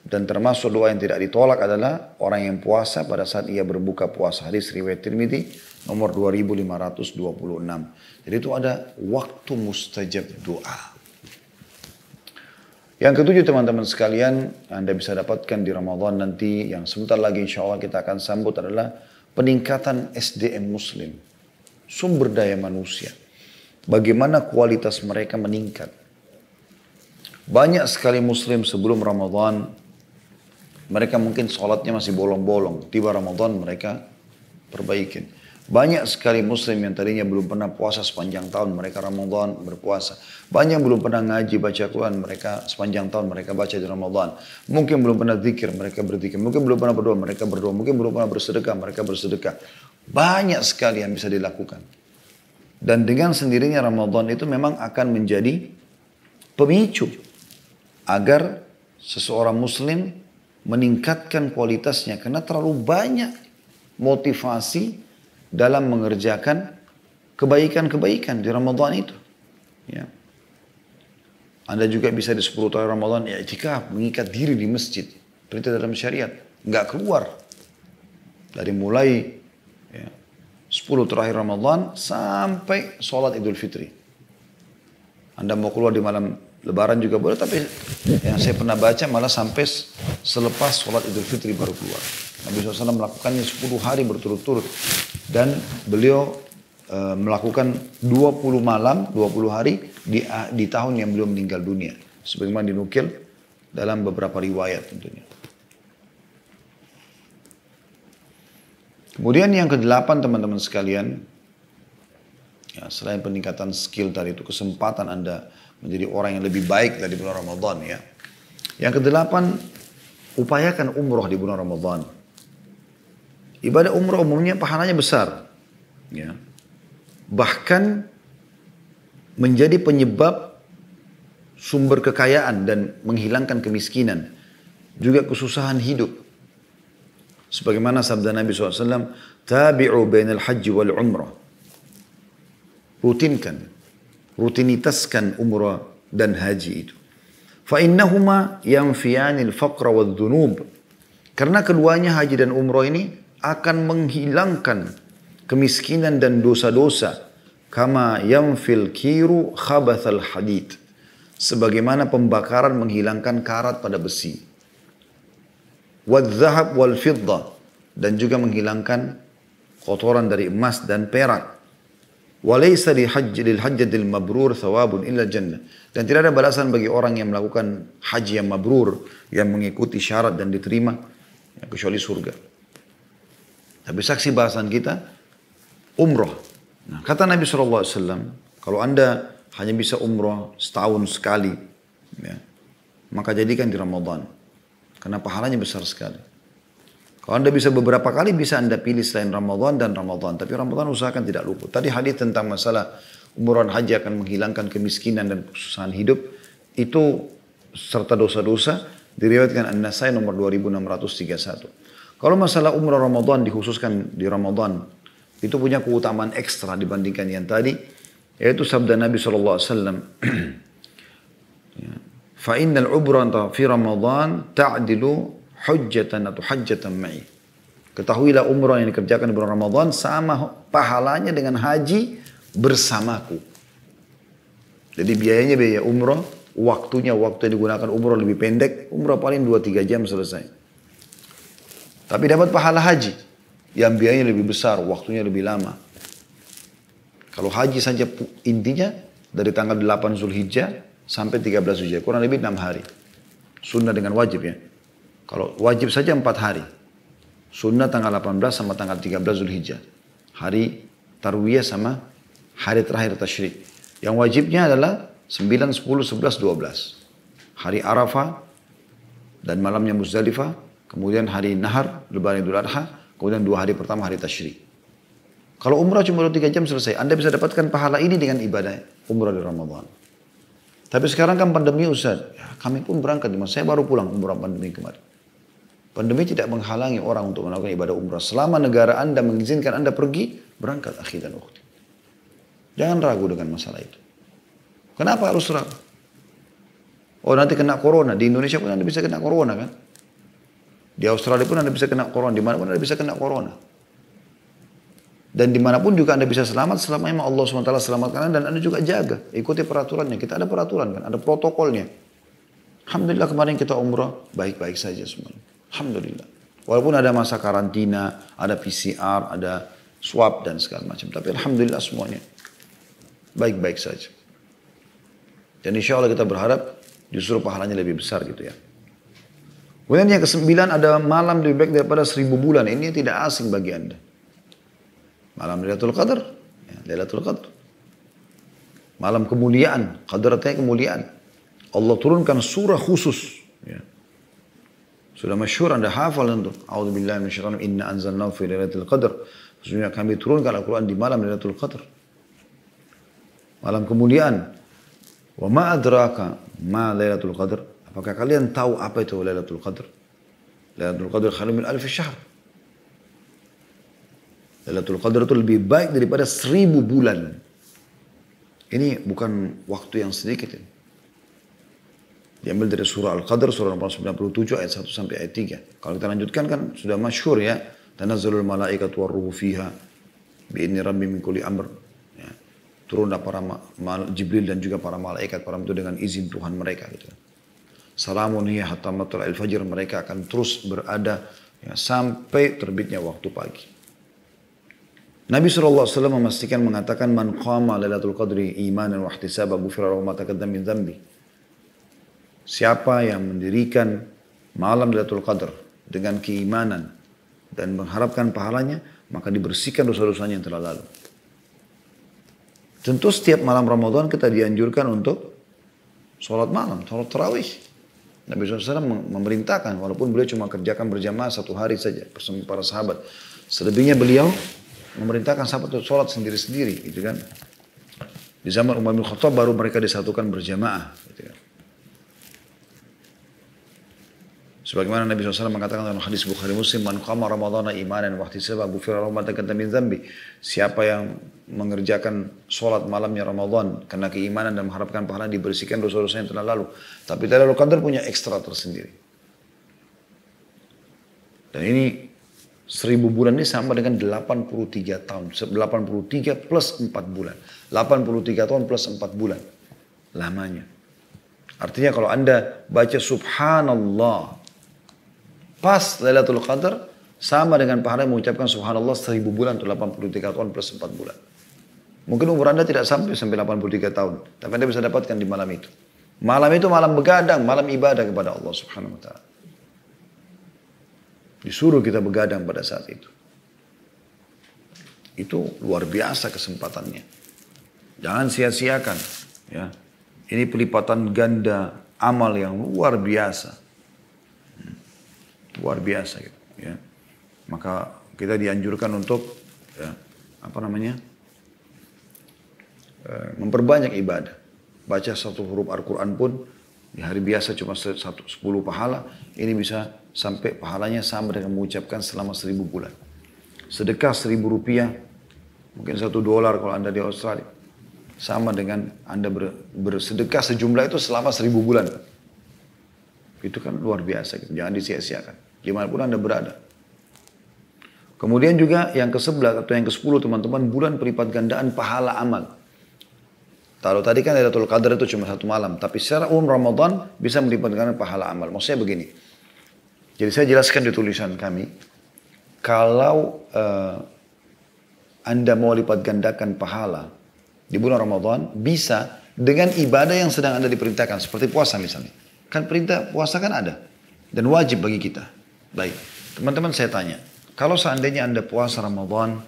dan termasuk doa yang tidak ditolak adalah orang yang puasa pada saat ia berbuka puasa hadis riwayat Tirmidzi nomor 2526 jadi itu ada waktu mustajab doa yang ketujuh teman-teman sekalian Anda bisa dapatkan di Ramadan nanti yang sebentar lagi insya Allah kita akan sambut adalah peningkatan SDM Muslim, sumber daya manusia, bagaimana kualitas mereka meningkat. Banyak sekali Muslim sebelum Ramadan, mereka mungkin sholatnya masih bolong-bolong. Tiba Ramadan mereka perbaikin. Banyak sekali muslim yang tadinya belum pernah puasa sepanjang tahun, mereka Ramadan berpuasa. Banyak yang belum pernah ngaji baca Quran, mereka sepanjang tahun mereka baca di Ramadan. Mungkin belum pernah zikir, mereka berzikir. Mungkin belum pernah berdoa, mereka berdoa. Mungkin belum pernah bersedekah, mereka bersedekah. Banyak sekali yang bisa dilakukan. Dan dengan sendirinya Ramadan itu memang akan menjadi pemicu agar seseorang muslim meningkatkan kualitasnya karena terlalu banyak motivasi dalam mengerjakan kebaikan-kebaikan di Ramadan itu. Ya. Anda juga bisa di 10 tahun Ramadan ya mengikat diri di masjid. Perintah dalam syariat, nggak keluar. Dari mulai ya, 10 terakhir Ramadan sampai sholat Idul Fitri. Anda mau keluar di malam Lebaran juga boleh, tapi yang saya pernah baca malah sampai selepas sholat Idul Fitri baru keluar. Nabi SAW melakukannya 10 hari berturut-turut. Dan beliau e, melakukan 20 malam, 20 hari di, di tahun yang beliau meninggal dunia. Sebagaimana dinukil dalam beberapa riwayat tentunya. Kemudian yang ke kedelapan teman-teman sekalian, ya, selain peningkatan skill tadi itu kesempatan Anda menjadi orang yang lebih baik dari bulan Ramadan ya. Yang kedelapan, upayakan umroh di bulan Ramadan. Ibadah umrah umumnya pahalanya besar. Ya. Bahkan menjadi penyebab sumber kekayaan dan menghilangkan kemiskinan. Juga kesusahan hidup. Sebagaimana sabda Nabi SAW, Tabi'u bainal Hajj wal umrah. Rutinkan, rutinitaskan umrah dan haji itu. Fa'innahuma yanfiyanil faqra wal dunub, Karena keduanya haji dan umrah ini akan menghilangkan kemiskinan dan dosa-dosa. Kama yamfil kiru khabathal hadid. Sebagaimana pembakaran menghilangkan karat pada besi. Wadzahab wal Dan juga menghilangkan kotoran dari emas dan perak. Walaysa li hajj hajjatil mabrur thawabun illa jannah. Dan tidak ada balasan bagi orang yang melakukan haji yang mabrur, yang mengikuti syarat dan diterima, kecuali surga. Tapi saksi bahasan kita umroh. Nah, kata Nabi SAW, kalau anda hanya bisa umroh setahun sekali, ya, maka jadikan di Ramadan. Karena pahalanya besar sekali. Kalau anda bisa beberapa kali bisa anda pilih selain Ramadan dan Ramadan. Tapi Ramadan usahakan tidak luput. Tadi hadis tentang masalah umuran haji akan menghilangkan kemiskinan dan kesusahan hidup. Itu serta dosa-dosa diriwayatkan An-Nasai nomor 2631. Kalau masalah umrah Ramadan dikhususkan di Ramadan, itu punya keutamaan ekstra dibandingkan yang tadi, yaitu sabda Nabi SAW. فَإِنَّ الْعُبْرَةَ فِي رَمَضَانَ تَعْدِلُ حُجَّةً atau حَجَّةً مَعِي Ketahuilah umrah yang dikerjakan di bulan Ramadan sama pahalanya dengan haji bersamaku. Jadi biayanya biaya umrah, waktunya waktu yang digunakan umrah lebih pendek, umrah paling 2-3 jam selesai. Tapi dapat pahala haji yang biayanya lebih besar, waktunya lebih lama. Kalau haji saja intinya dari tanggal 8 Zulhijjah sampai 13 Zulhijjah, kurang lebih 6 hari. Sunnah dengan wajib ya. Kalau wajib saja 4 hari. Sunnah tanggal 18 sama tanggal 13 Zulhijjah. Hari tarwiyah sama hari terakhir tasyrik. Yang wajibnya adalah 9, 10, 11, 12. Hari Arafah dan malamnya Muzdalifah kemudian hari Nahar, Lebaran Idul Adha, kemudian dua hari pertama hari Tashrik. Kalau umrah cuma dua tiga jam selesai, Anda bisa dapatkan pahala ini dengan ibadah umrah di Ramadan. Tapi sekarang kan pandemi Ustaz, ya, kami pun berangkat, saya baru pulang umrah pandemi kemarin. Pandemi tidak menghalangi orang untuk melakukan ibadah umrah. Selama negara Anda mengizinkan Anda pergi, berangkat akhir dan ukhti. Jangan ragu dengan masalah itu. Kenapa harus ragu? Oh nanti kena corona. Di Indonesia pun Anda bisa kena corona kan? Di Australia pun Anda bisa kena corona, di mana pun Anda bisa kena corona. Dan dimanapun juga Anda bisa selamat, selama memang Allah SWT selamatkan Anda dan Anda juga jaga. Ikuti peraturannya. Kita ada peraturan kan, ada protokolnya. Alhamdulillah kemarin kita umrah, baik-baik saja semua. Alhamdulillah. Walaupun ada masa karantina, ada PCR, ada swab dan segala macam. Tapi Alhamdulillah semuanya baik-baik saja. Dan insya Allah kita berharap justru pahalanya lebih besar gitu ya. Kemudian yang kesembilan ada malam lebih baik daripada seribu bulan. Ini tidak asing bagi Anda. Malam Lailatul Qadar. Ya, Lailatul Qadar. Malam kemuliaan. Qadar artinya kemuliaan. Allah turunkan surah khusus. Ya. Sudah masyur Anda hafal tentu. A'udzubillahi minasyaitonir inna anzalnahu fi lailatul qadar. Sesungguhnya kami turunkan Al-Qur'an di malam Lailatul Qadar. Malam kemuliaan. Wa ma adraka ma Lailatul Qadar? Maka kalian tahu apa itu Lailatul Qadar. Lailatul Qadar khairun min alfi syahr. Lailatul Qadar itu lebih baik daripada seribu bulan. Ini bukan waktu yang sedikit. Ya. Diambil dari surah Al-Qadr, surah nomor 97 ayat 1 sampai ayat 3. Kalau kita lanjutkan kan sudah masyhur ya. Tanazzalul malaikat warruhu fiha. Bi'inni rabbi min kulli amr. Ya. Turunlah para Jibril dan juga para malaikat, para itu dengan izin Tuhan mereka. Gitu. Salamun hiya hatta al-fajr. Mereka akan terus berada ya, sampai terbitnya waktu pagi. Nabi SAW memastikan mengatakan man qama lailatul qadri imanan wa ihtisaba ghufira lahu ma taqaddama min dhanbi. Siapa yang mendirikan malam Lailatul Qadar dengan keimanan dan mengharapkan pahalanya, maka dibersihkan dosa-dosanya yang telah lalu. Tentu setiap malam Ramadan kita dianjurkan untuk sholat malam, sholat tarawih. Nabi SAW memerintahkan walaupun beliau cuma kerjakan berjamaah satu hari saja bersama para sahabat. Selebihnya beliau memerintahkan sahabat untuk sholat sendiri-sendiri gitu kan. Di zaman Umar bin Khattab baru mereka disatukan berjamaah gitu kan. Sebagaimana Nabi SAW mengatakan dalam hadis Bukhari Muslim, Man qama Ramadana imanan waktu sebab gufira min zambi Siapa yang mengerjakan sholat malamnya Ramadan karena keimanan dan mengharapkan pahala dibersihkan dosa-dosa yang telah lalu. Tapi Lailatul Qadar punya ekstra tersendiri. Dan ini seribu bulan ini sama dengan 83 tahun. 83 plus 4 bulan. 83 tahun plus 4 bulan. Lamanya. Artinya kalau Anda baca subhanallah Pas Lailatul Qadar sama dengan pahala mengucapkan subhanallah 1000 bulan atau 83 tahun plus 4 bulan. Mungkin umur Anda tidak sampai sampai 83 tahun, tapi Anda bisa dapatkan di malam itu. Malam itu malam begadang, malam ibadah kepada Allah Subhanahu wa taala. Disuruh kita begadang pada saat itu. Itu luar biasa kesempatannya. Jangan sia-siakan, ya. Ini pelipatan ganda amal yang luar biasa luar biasa gitu ya maka kita dianjurkan untuk ya, apa namanya e, memperbanyak ibadah baca satu huruf Al-Quran pun di hari biasa cuma satu, sepuluh pahala ini bisa sampai pahalanya sama dengan mengucapkan selama seribu bulan sedekah seribu rupiah mungkin satu dolar kalau anda di Australia sama dengan Anda ber, bersedekah sejumlah itu selama seribu bulan. Itu kan luar biasa, gitu. jangan disia-siakan dimanapun Anda berada. Kemudian juga yang ke-11 atau yang ke-10 teman-teman, bulan pelipat gandaan pahala amal. Kalau tadi kan ada Lailatul Qadar itu cuma satu malam, tapi secara umum Ramadan bisa melipat gandaan pahala amal. Maksudnya begini. Jadi saya jelaskan di tulisan kami, kalau uh, Anda mau lipat gandakan pahala di bulan Ramadan, bisa dengan ibadah yang sedang Anda diperintahkan, seperti puasa misalnya. Kan perintah puasa kan ada dan wajib bagi kita. Baik, teman-teman saya tanya, kalau seandainya Anda puasa Ramadan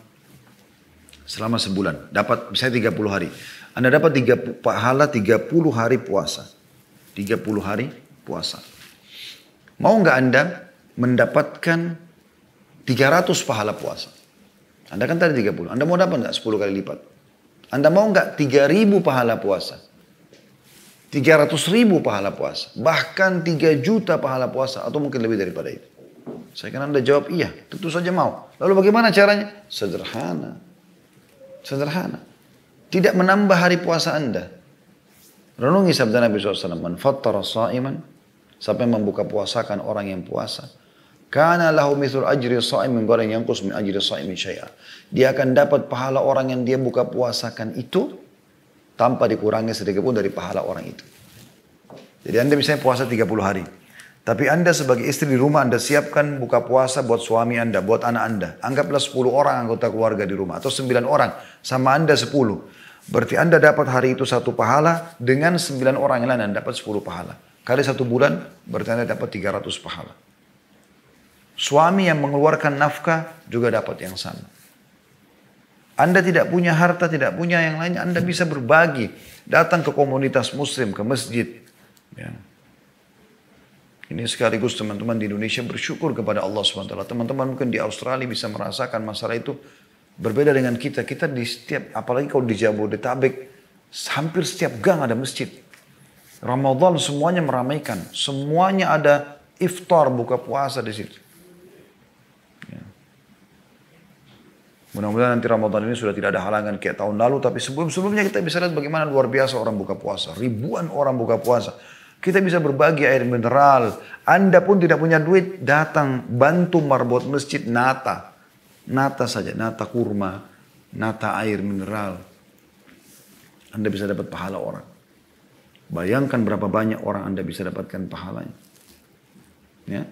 selama sebulan, dapat misalnya 30 hari. Anda dapat 30, pahala 30 hari puasa. 30 hari puasa. Mau nggak Anda mendapatkan 300 pahala puasa? Anda kan tadi 30. Anda mau dapat nggak 10 kali lipat? Anda mau nggak 3000 pahala puasa? 300 ribu pahala puasa. Bahkan 3 juta pahala puasa atau mungkin lebih daripada itu. Saya kan Anda jawab iya, tentu saja mau. Lalu bagaimana caranya? Sederhana. Sederhana. Tidak menambah hari puasa Anda. Renungi sabda Nabi SAW. Man fattara Sampai membuka puasakan orang yang puasa. Karena lahu mithul ajri sa'im goreng yang kusmi ajri sa'im syaya. Dia akan dapat pahala orang yang dia buka puasakan itu. Tanpa dikurangi sedikit pun dari pahala orang itu. Jadi Anda misalnya puasa 30 hari. Tapi Anda sebagai istri di rumah Anda siapkan buka puasa buat suami Anda, buat anak Anda. Anggaplah 10 orang anggota keluarga di rumah atau 9 orang sama Anda 10. Berarti Anda dapat hari itu satu pahala dengan 9 orang yang lain Anda dapat 10 pahala. Kali satu bulan berarti Anda dapat 300 pahala. Suami yang mengeluarkan nafkah juga dapat yang sama. Anda tidak punya harta, tidak punya yang lain, Anda bisa berbagi. Datang ke komunitas muslim, ke masjid. Ya. Ini sekaligus teman-teman di Indonesia bersyukur kepada Allah SWT. Teman-teman mungkin di Australia bisa merasakan masalah itu berbeda dengan kita. Kita di setiap, apalagi kalau di Jabodetabek, hampir setiap gang ada masjid. Ramadan semuanya meramaikan. Semuanya ada iftar, buka puasa di situ. Ya. Mudah-mudahan nanti Ramadan ini sudah tidak ada halangan kayak tahun lalu. Tapi sebelum-sebelumnya kita bisa lihat bagaimana luar biasa orang buka puasa. Ribuan orang buka puasa. Kita bisa berbagi air mineral. Anda pun tidak punya duit, datang bantu marbot masjid nata. Nata saja, nata kurma, nata air mineral. Anda bisa dapat pahala orang. Bayangkan berapa banyak orang Anda bisa dapatkan pahalanya. Ya.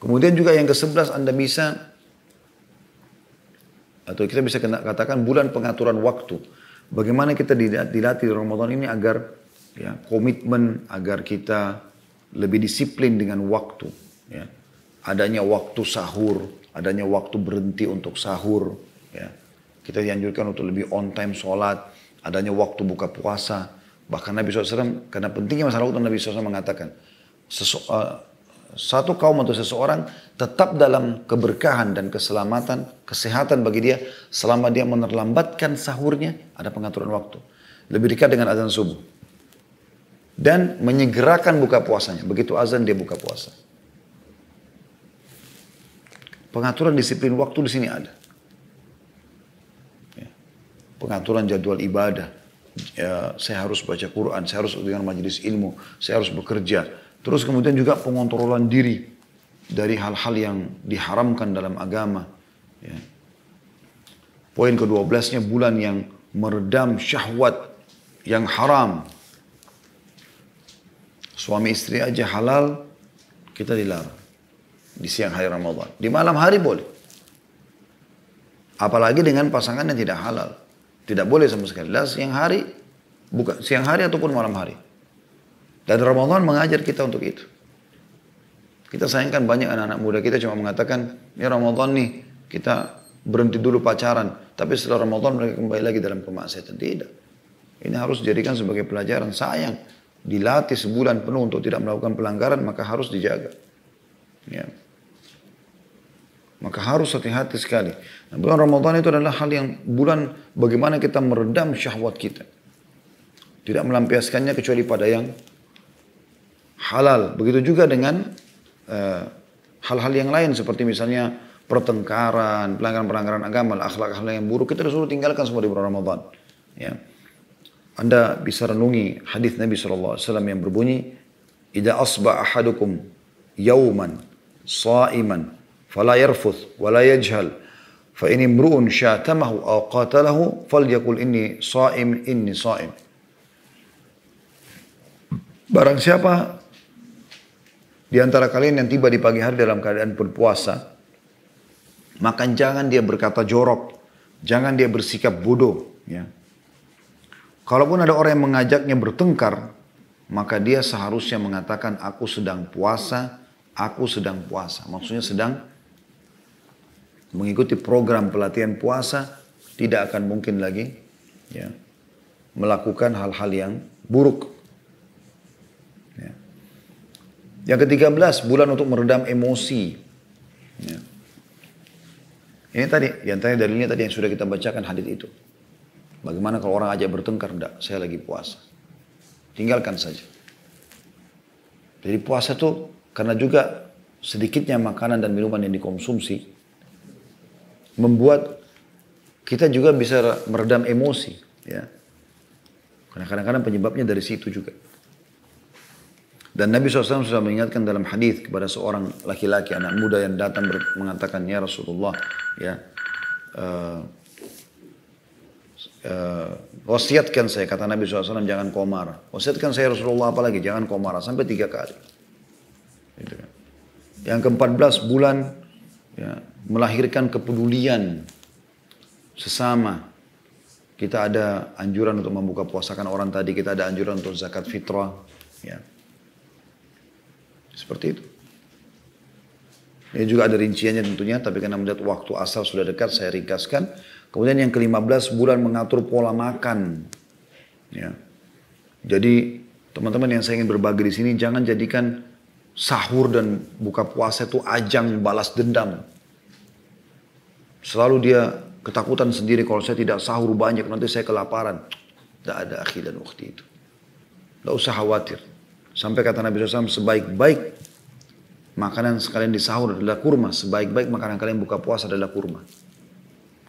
Kemudian juga yang ke-11 Anda bisa atau kita bisa katakan bulan pengaturan waktu. Bagaimana kita dilatih di Ramadan ini agar ya komitmen agar kita lebih disiplin dengan waktu ya. Adanya waktu sahur, adanya waktu berhenti untuk sahur ya. Kita dianjurkan untuk lebih on time sholat, adanya waktu buka puasa. Bahkan Nabi SAW, karena pentingnya masalah waktu Nabi SAW mengatakan, satu kaum atau seseorang tetap dalam keberkahan dan keselamatan, kesehatan bagi dia selama dia menerlambatkan sahurnya, ada pengaturan waktu. Lebih dekat dengan azan subuh. Dan menyegerakan buka puasanya. Begitu azan dia buka puasa. Pengaturan disiplin waktu di sini ada. Ya. Pengaturan jadwal ibadah. Ya, saya harus baca Quran, saya harus dengan majelis ilmu, saya harus bekerja, Terus kemudian juga pengontrolan diri dari hal-hal yang diharamkan dalam agama. Ya. Poin ke-12-nya bulan yang meredam syahwat yang haram. Suami istri aja halal, kita dilarang. Di siang hari Ramadan. Di malam hari boleh. Apalagi dengan pasangan yang tidak halal. Tidak boleh sama sekali. Lah siang hari, bukan siang hari ataupun malam hari. Dan Ramadan mengajar kita untuk itu. Kita sayangkan banyak anak-anak muda kita cuma mengatakan, ini ya Ramadan nih, kita berhenti dulu pacaran. Tapi setelah Ramadan mereka kembali lagi dalam kemaksiatan. Tidak. Ini harus dijadikan sebagai pelajaran. Sayang, dilatih sebulan penuh untuk tidak melakukan pelanggaran, maka harus dijaga. Ya. Maka harus hati-hati sekali. Nah, bulan Ramadan itu adalah hal yang bulan bagaimana kita meredam syahwat kita. Tidak melampiaskannya kecuali pada yang halal. Begitu juga dengan eh, hal-hal uh, yang lain seperti misalnya pertengkaran, pelanggaran-pelanggaran agama, akhlak-akhlak yang buruk kita disuruh tinggalkan semua di bulan Ramadan. Ya. Anda bisa renungi hadis Nabi Alaihi Wasallam yang berbunyi, "Idza asba ahadukum yauman sa'iman fala yarfuth wa la yajhal fa in imru'un syatamahu aw qatalahu falyakul inni sha'im inni sha'im." Barang siapa di antara kalian yang tiba di pagi hari dalam keadaan berpuasa, maka jangan dia berkata jorok, jangan dia bersikap bodoh. Ya. Kalaupun ada orang yang mengajaknya bertengkar, maka dia seharusnya mengatakan aku sedang puasa, aku sedang puasa. Maksudnya sedang mengikuti program pelatihan puasa, tidak akan mungkin lagi ya, melakukan hal-hal yang buruk. Yang ke-13, bulan untuk meredam emosi. Ya. Ini tadi, yang dari dalilnya tadi yang sudah kita bacakan hadis itu. Bagaimana kalau orang aja bertengkar? Tidak, saya lagi puasa. Tinggalkan saja. Jadi puasa tuh karena juga sedikitnya makanan dan minuman yang dikonsumsi membuat kita juga bisa meredam emosi. Ya. Karena kadang-kadang penyebabnya dari situ juga. Dan Nabi SAW sudah mengingatkan dalam hadis kepada seorang laki-laki anak muda yang datang mengatakan ya Rasulullah ya uh, uh, wasiatkan saya kata Nabi SAW jangan komar Wasiatkan saya Rasulullah apalagi jangan komar sampai tiga kali. Gitu kan. Yang ke-14 bulan ya, melahirkan kepedulian sesama. Kita ada anjuran untuk membuka puasakan orang tadi, kita ada anjuran untuk zakat fitrah. Ya. Seperti itu. Ini juga ada rinciannya tentunya, tapi karena melihat waktu asal sudah dekat, saya ringkaskan. Kemudian yang ke belas bulan mengatur pola makan. Ya. Jadi teman-teman yang saya ingin berbagi di sini, jangan jadikan sahur dan buka puasa itu ajang balas dendam. Selalu dia ketakutan sendiri kalau saya tidak sahur banyak, nanti saya kelaparan. Tidak ada akhir dan waktu itu. Tidak usah khawatir. Sampai kata Nabi SAW, sebaik-baik makanan sekalian di sahur adalah kurma. Sebaik-baik makanan kalian buka puasa adalah kurma.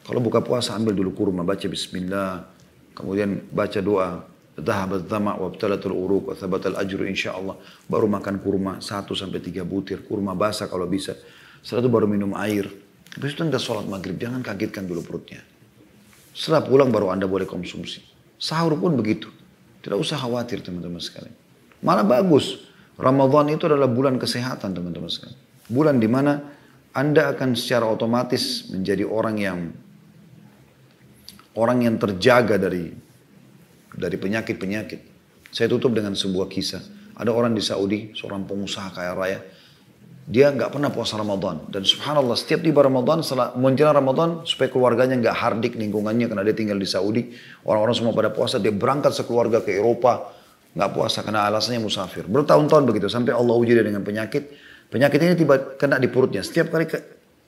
Kalau buka puasa ambil dulu kurma, baca bismillah, kemudian baca doa, Zahabat zama btalatul uruk wa thabatal ajru insyaallah. Baru makan kurma satu sampai tiga butir. Kurma basah kalau bisa. Setelah itu baru minum air. Habis itu anda sholat maghrib. Jangan kagetkan dulu perutnya. Setelah pulang baru anda boleh konsumsi. Sahur pun begitu. Tidak usah khawatir teman-teman sekalian. Malah bagus. Ramadan itu adalah bulan kesehatan teman-teman sekalian. Bulan di mana Anda akan secara otomatis menjadi orang yang orang yang terjaga dari dari penyakit-penyakit. Saya tutup dengan sebuah kisah. Ada orang di Saudi, seorang pengusaha kaya raya. Dia nggak pernah puasa Ramadan. Dan subhanallah setiap tiba Ramadan, setelah menjelang Ramadan, supaya keluarganya nggak hardik lingkungannya karena dia tinggal di Saudi. Orang-orang semua pada puasa, dia berangkat sekeluarga ke Eropa nggak puasa karena alasannya musafir. Bertahun-tahun begitu sampai Allah uji dia dengan penyakit. Penyakit ini tiba kena di perutnya. Setiap kali ke,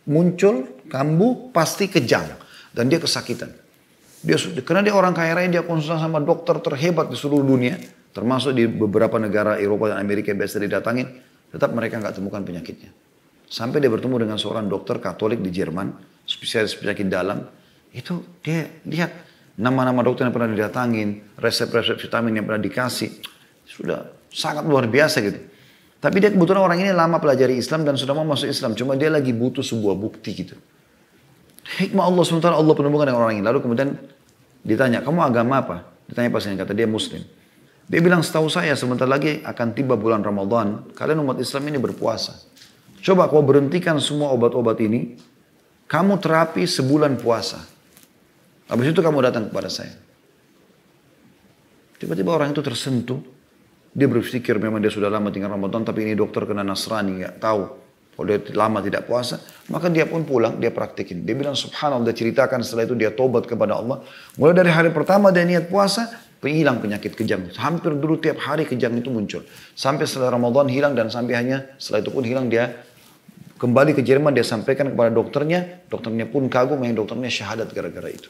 muncul kambuh pasti kejang dan dia kesakitan. Dia karena dia orang kaya raya dia konsultasi sama dokter terhebat di seluruh dunia, termasuk di beberapa negara Eropa dan Amerika yang biasa didatangin, tetap mereka nggak temukan penyakitnya. Sampai dia bertemu dengan seorang dokter Katolik di Jerman, spesialis penyakit dalam, itu dia lihat nama-nama dokter yang pernah didatangin, resep-resep vitamin yang pernah dikasih, sudah sangat luar biasa gitu. Tapi dia kebetulan orang ini lama pelajari Islam dan sudah mau masuk Islam, cuma dia lagi butuh sebuah bukti gitu. Hikmah Allah sementara Allah penemukan dengan orang ini. Lalu kemudian ditanya, kamu agama apa? Ditanya pasien kata dia Muslim. Dia bilang, setahu saya sebentar lagi akan tiba bulan Ramadan, kalian umat Islam ini berpuasa. Coba kau berhentikan semua obat-obat ini, kamu terapi sebulan puasa. Habis itu kamu datang kepada saya. Tiba-tiba orang itu tersentuh. Dia berpikir memang dia sudah lama tinggal Ramadan tapi ini dokter kena Nasrani nggak tahu. Kalau dia lama tidak puasa, maka dia pun pulang, dia praktikin. Dia bilang subhanallah, dia ceritakan setelah itu dia tobat kepada Allah. Mulai dari hari pertama dia niat puasa, hilang penyakit kejang. Hampir dulu tiap hari kejang itu muncul. Sampai setelah Ramadan hilang dan sampai hanya setelah itu pun hilang dia kembali ke Jerman dia sampaikan kepada dokternya, dokternya pun kagum yang dokternya syahadat gara-gara itu.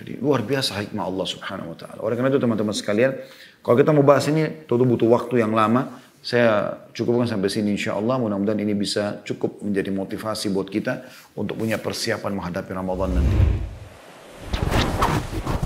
Jadi luar biasa hikmah Allah subhanahu wa ta'ala. Oleh karena itu teman-teman sekalian, kalau kita mau bahas ini tentu butuh waktu yang lama. Saya cukupkan sampai sini insya Allah. Mudah-mudahan ini bisa cukup menjadi motivasi buat kita untuk punya persiapan menghadapi Ramadan nanti.